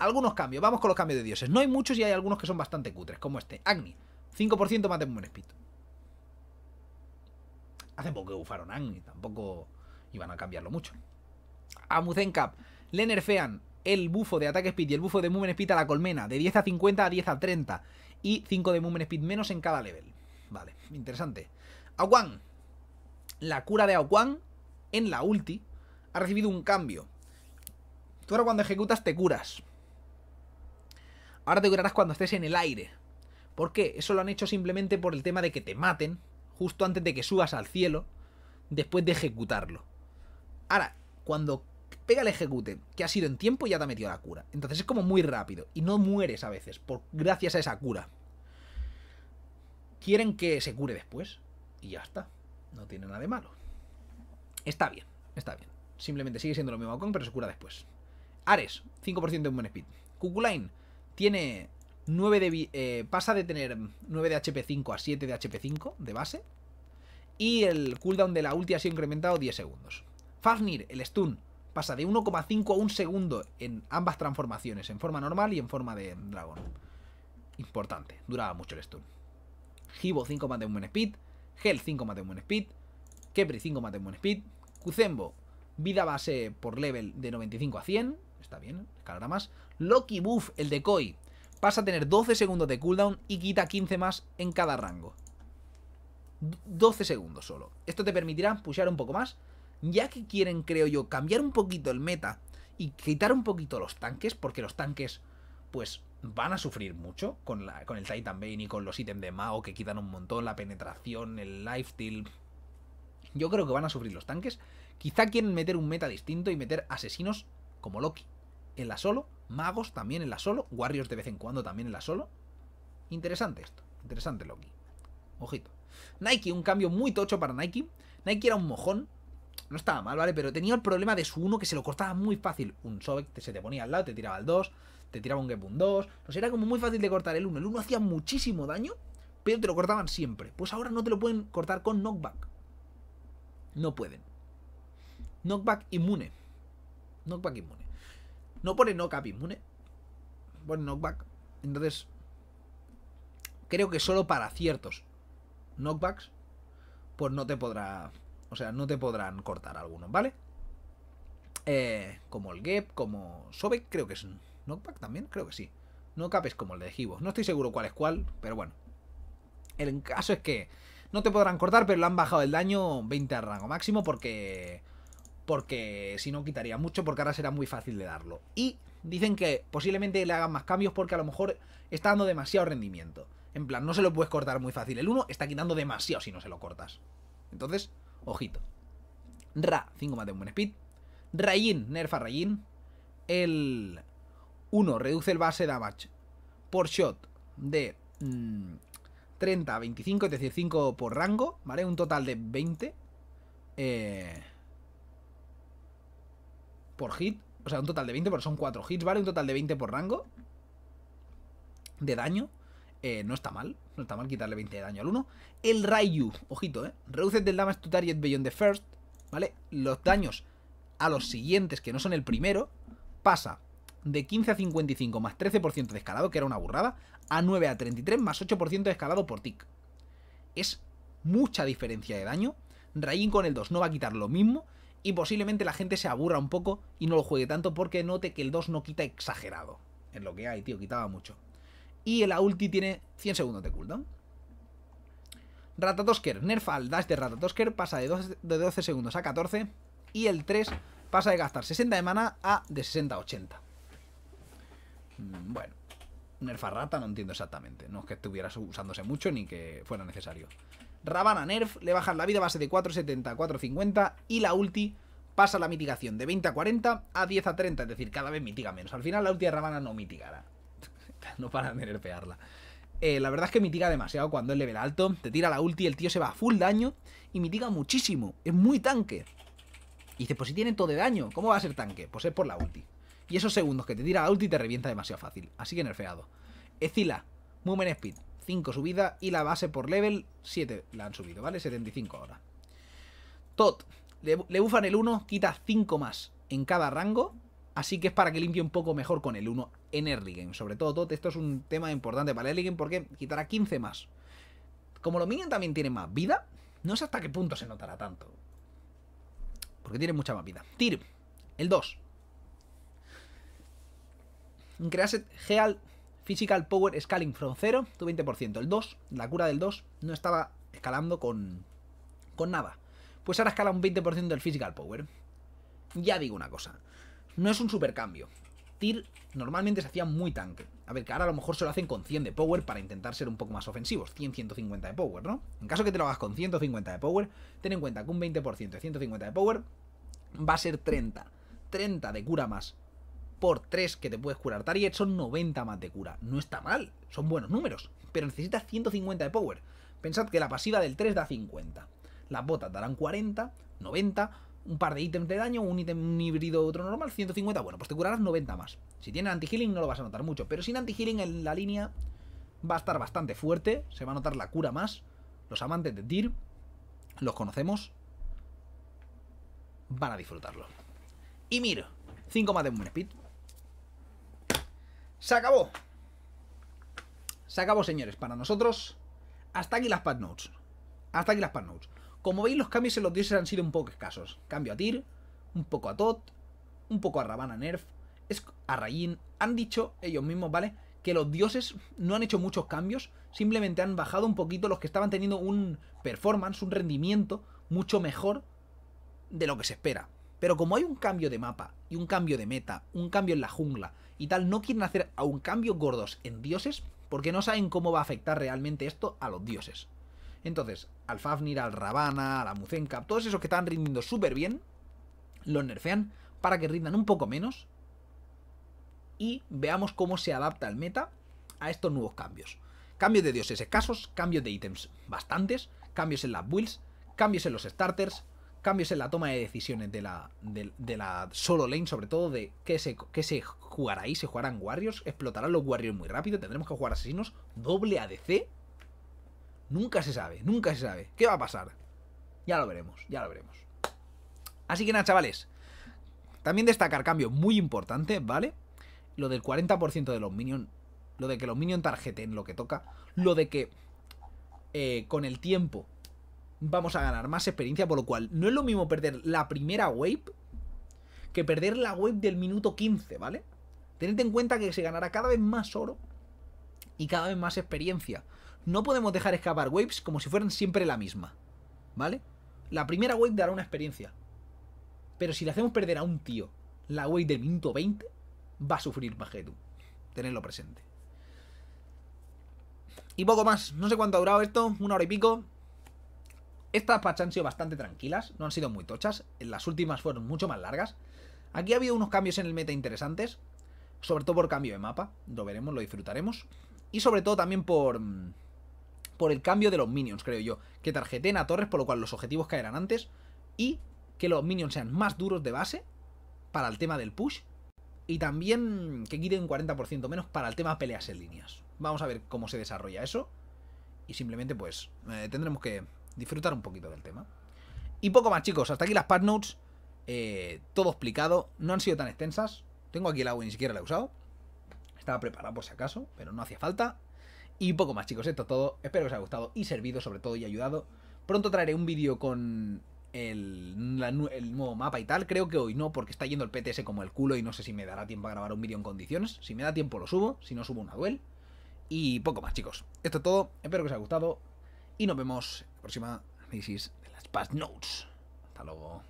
algunos cambios. Vamos con los cambios de dioses. No hay muchos y hay algunos que son bastante cutres, como este. Agni, 5% más de Mumen speed. Hace poco que bufaron Agni, tampoco iban a cambiarlo mucho. Amuzen Cap, le el bufo de ataque speed y el bufo de Mumen speed a la colmena, de 10 a 50 a 10 a 30, y 5 de Mumen speed menos en cada level. Vale, interesante. Aquan. la cura de awang en la ulti ha recibido un cambio. Tú ahora cuando ejecutas te curas. Ahora te curarás cuando estés en el aire. ¿Por qué? Eso lo han hecho simplemente por el tema de que te maten justo antes de que subas al cielo después de ejecutarlo. Ahora, cuando pega el ejecute, que ha sido en tiempo, ya te ha metido la cura. Entonces es como muy rápido y no mueres a veces por, gracias a esa cura. Quieren que se cure después y ya está. No tiene nada de malo. Está bien, está bien. Simplemente sigue siendo lo mismo con, pero se cura después. Ares, 5% de un buen speed. Kukulain, tiene 9 de... Eh, pasa de tener 9 de HP5 a 7 de HP5 de base. Y el cooldown de la ulti ha sido incrementado 10 segundos. Fafnir, el stun, pasa de 1,5 a 1 segundo en ambas transformaciones, en forma normal y en forma de dragón. Importante, duraba mucho el stun. Hibo 5 más de un buen speed, Hel, 5 más de un buen speed, Kepri 5 más de un buen speed, Kuzembo, vida base por level de 95 a 100, está bien, escalará más, Loki Buff, el de Koi, pasa a tener 12 segundos de cooldown y quita 15 más en cada rango. 12 segundos solo. Esto te permitirá pushar un poco más, ya que quieren, creo yo, cambiar un poquito el meta y quitar un poquito los tanques, porque los tanques, pues, van a sufrir mucho con, con el Titan Bane y con los ítems de Mao que quitan un montón, la penetración, el lifesteal. Yo creo que van a sufrir los tanques. Quizá quieren meter un meta distinto y meter asesinos como Loki en la solo, magos también en la solo, warriors de vez en cuando también en la solo. Interesante esto, interesante Loki. Ojito. Nike, un cambio muy tocho para Nike. Nike era un mojón, no estaba mal, ¿vale? Pero tenía el problema de su 1 que se lo cortaba muy fácil. Un Sobek se te ponía al lado, te tiraba el 2, te tiraba un Gepun 2. O sea, era como muy fácil de cortar el 1. El 1 hacía muchísimo daño, pero te lo cortaban siempre. Pues ahora no te lo pueden cortar con knockback. No pueden. Knockback inmune. Knockback inmune. No pone knock-up inmune. Pone knockback. Entonces, creo que solo para ciertos knockbacks, pues no te podrá... O sea, no te podrán cortar algunos, ¿vale? Eh, como el gap, como Sobek, creo que es knockback también, creo que sí. up es como el de Hibos. No estoy seguro cuál es cuál, pero bueno. El caso es que no te podrán cortar, pero le han bajado el daño 20 al rango máximo porque porque si no quitaría mucho, porque ahora será muy fácil de darlo. Y dicen que posiblemente le hagan más cambios porque a lo mejor está dando demasiado rendimiento. En plan, no se lo puedes cortar muy fácil. El 1 está quitando demasiado si no se lo cortas. Entonces, ojito. Ra, 5 más de un buen speed. Rayin, nerfa Rayin. El 1 reduce el base damage por shot de 30 mm, a 25, es decir, 5 por rango, ¿vale? Un total de 20. Eh, por hit. O sea, un total de 20, porque son 4 hits, ¿vale? Un total de 20 por rango de daño. Eh, no está mal, no está mal quitarle 20 de daño al 1. El Rayu, ojito, ¿eh? Reduces del damage to target beyond the first, ¿vale? Los daños a los siguientes, que no son el primero, pasa de 15 a 55 más 13% de escalado, que era una burrada, a 9 a 33 más 8% de escalado por tick. Es mucha diferencia de daño. Rayin con el 2 no va a quitar lo mismo, y posiblemente la gente se aburra un poco y no lo juegue tanto porque note que el 2 no quita exagerado. En lo que hay, tío, quitaba mucho. Y el ulti tiene 100 segundos de cooldown. Ratatosker, Nerfa al dash de Ratatosker, pasa de 12, de 12 segundos a 14 y el 3 pasa de gastar 60 de mana a de 60 a 80. Mm, bueno, nerfa rata no entiendo exactamente, no es que estuviera usándose mucho ni que fuera necesario. Ravana Nerf, le bajan la vida base de 470 a 450 y la ulti pasa la mitigación de 20 a 40 a 10 a 30, es decir, cada vez mitiga menos. Al final la ulti de Ravana no mitigará. <laughs> no para de nerfearla. Eh, la verdad es que mitiga demasiado cuando es nivel alto. Te tira la ulti, el tío se va a full daño y mitiga muchísimo. Es muy tanque. Y dice, pues si tiene todo de daño, ¿cómo va a ser tanque? Pues es por la ulti. Y esos segundos que te tira la ulti te revienta demasiado fácil. Así que nerfeado. Ezila, Movement Speed, subida y la base por level 7 la han subido, ¿vale? 75 ahora. Tot, le, bufan el 1, quita 5 más en cada rango, así que es para que limpie un poco mejor con el 1 en early game. Sobre todo Tot, esto es un tema importante para el early game porque quitará 15 más. Como los minions también tienen más vida, no sé hasta qué punto se notará tanto. Porque tiene mucha más vida. Tir, el 2. Crease Heal Physical Power Scaling from 0, tu 20%. El 2, la cura del 2, no estaba escalando con, con nada. Pues ahora escala un 20% del Physical Power. Ya digo una cosa, no es un supercambio. Tyr normalmente se hacía muy tanque. A ver, que ahora a lo mejor se lo hacen con 100 de power para intentar ser un poco más ofensivos. 100, 150 de power, ¿no? En caso que te lo hagas con 150 de power, ten en cuenta que un 20% de 150 de power va a ser 30. 30 de cura más por 3 que te puedes curar Target son 90 más de cura. No está mal, son buenos números, pero necesitas 150 de power. Pensad que la pasiva del 3 da 50. Las botas darán 40, 90, un par de ítems de daño, un ítem híbrido otro normal, 150. Bueno, pues te curarás 90 más. Si tiene anti-healing no lo vas a notar mucho, pero sin anti-healing en la línea va a estar bastante fuerte, se va a notar la cura más. Los amantes de Tyr, los conocemos, van a disfrutarlo. Y Mir, 5 más de un Speed. Se acabó. Se acabó, señores. Para nosotros, hasta aquí las pad notes. Hasta aquí las pad notes. Como veis, los cambios en los dioses han sido un poco escasos. Cambio a Tyr, un poco a Todd, un poco a Ravana Nerf, a Rayin. Han dicho ellos mismos, ¿vale? Que los dioses no han hecho muchos cambios, simplemente han bajado un poquito los que estaban teniendo un performance, un rendimiento mucho mejor de lo que se espera. Pero como hay un cambio de mapa y un cambio de meta, un cambio en la jungla y tal no quieren hacer aún cambios cambio gordos en dioses porque no saben cómo va a afectar realmente esto a los dioses. Entonces, al Fafnir, al Ravana, a la Muzenka, todos esos que están rindiendo súper bien, los nerfean para que rindan un poco menos y veamos cómo se adapta el meta a estos nuevos cambios. Cambios de dioses escasos, cambios de ítems bastantes, cambios en las builds, cambios en los starters, cambios en la toma de decisiones de la, solo lane, sobre todo de qué se, se jugará ahí, se jugarán Warriors, explotarán los Warriors muy rápido, tendremos que jugar asesinos, doble ADC. Nunca se sabe, nunca se sabe. ¿Qué va a pasar? Ya lo veremos, ya lo veremos. Así que nada, chavales. También destacar cambio muy importante, ¿vale? Lo del 40% de los minions, lo de que los minions tarjeten lo que toca, lo de que eh, con el tiempo vamos a ganar más experiencia, por lo cual no es lo mismo perder la primera wave que perder la wave del minuto 15, ¿vale? Tened en cuenta que se ganará cada vez más oro y cada vez más experiencia. No podemos dejar escapar waves como si fueran siempre la misma, ¿vale? La primera wave dará una experiencia. Pero si le hacemos perder a un tío la wave del minuto 20, va a sufrir tú... Tenedlo presente. Y poco más. No sé cuánto ha durado esto. Una hora y pico. Estas patch han sido bastante tranquilas, no han sido muy tochas, las últimas fueron mucho más largas. Aquí ha habido unos cambios en el meta interesantes, sobre todo por cambio de mapa, lo veremos, lo disfrutaremos. Y sobre todo también por, mm, por el cambio de los minions, creo yo, que tarjeten a torres, por lo cual los objetivos caerán antes y que los minions sean más duros de base para el tema del push y también que quiten un 40% menos para el tema peleas en líneas. Vamos a ver cómo se desarrolla eso y simplemente pues eh, tendremos que disfrutar un poquito del tema. Y poco más, chicos. Hasta aquí las part notes. Eh, todo explicado. No han sido tan extensas. Tengo aquí el agua y ni siquiera la he usado. Estaba preparado por si acaso, pero no hacía falta. Y poco más, chicos. Esto es todo. Espero que os haya gustado y servido, sobre todo, y ayudado. Pronto traeré un vídeo con el, el, nuevo mapa y tal. Creo que hoy no, porque está yendo el PTS como el culo y no sé si me dará tiempo a grabar un vídeo en condiciones. Si me da tiempo lo subo, si no subo una duel. Y poco más, chicos. Esto es todo. Espero que os haya gustado. Y nos vemos Próxima análisis de las Past Notes. Hasta luego.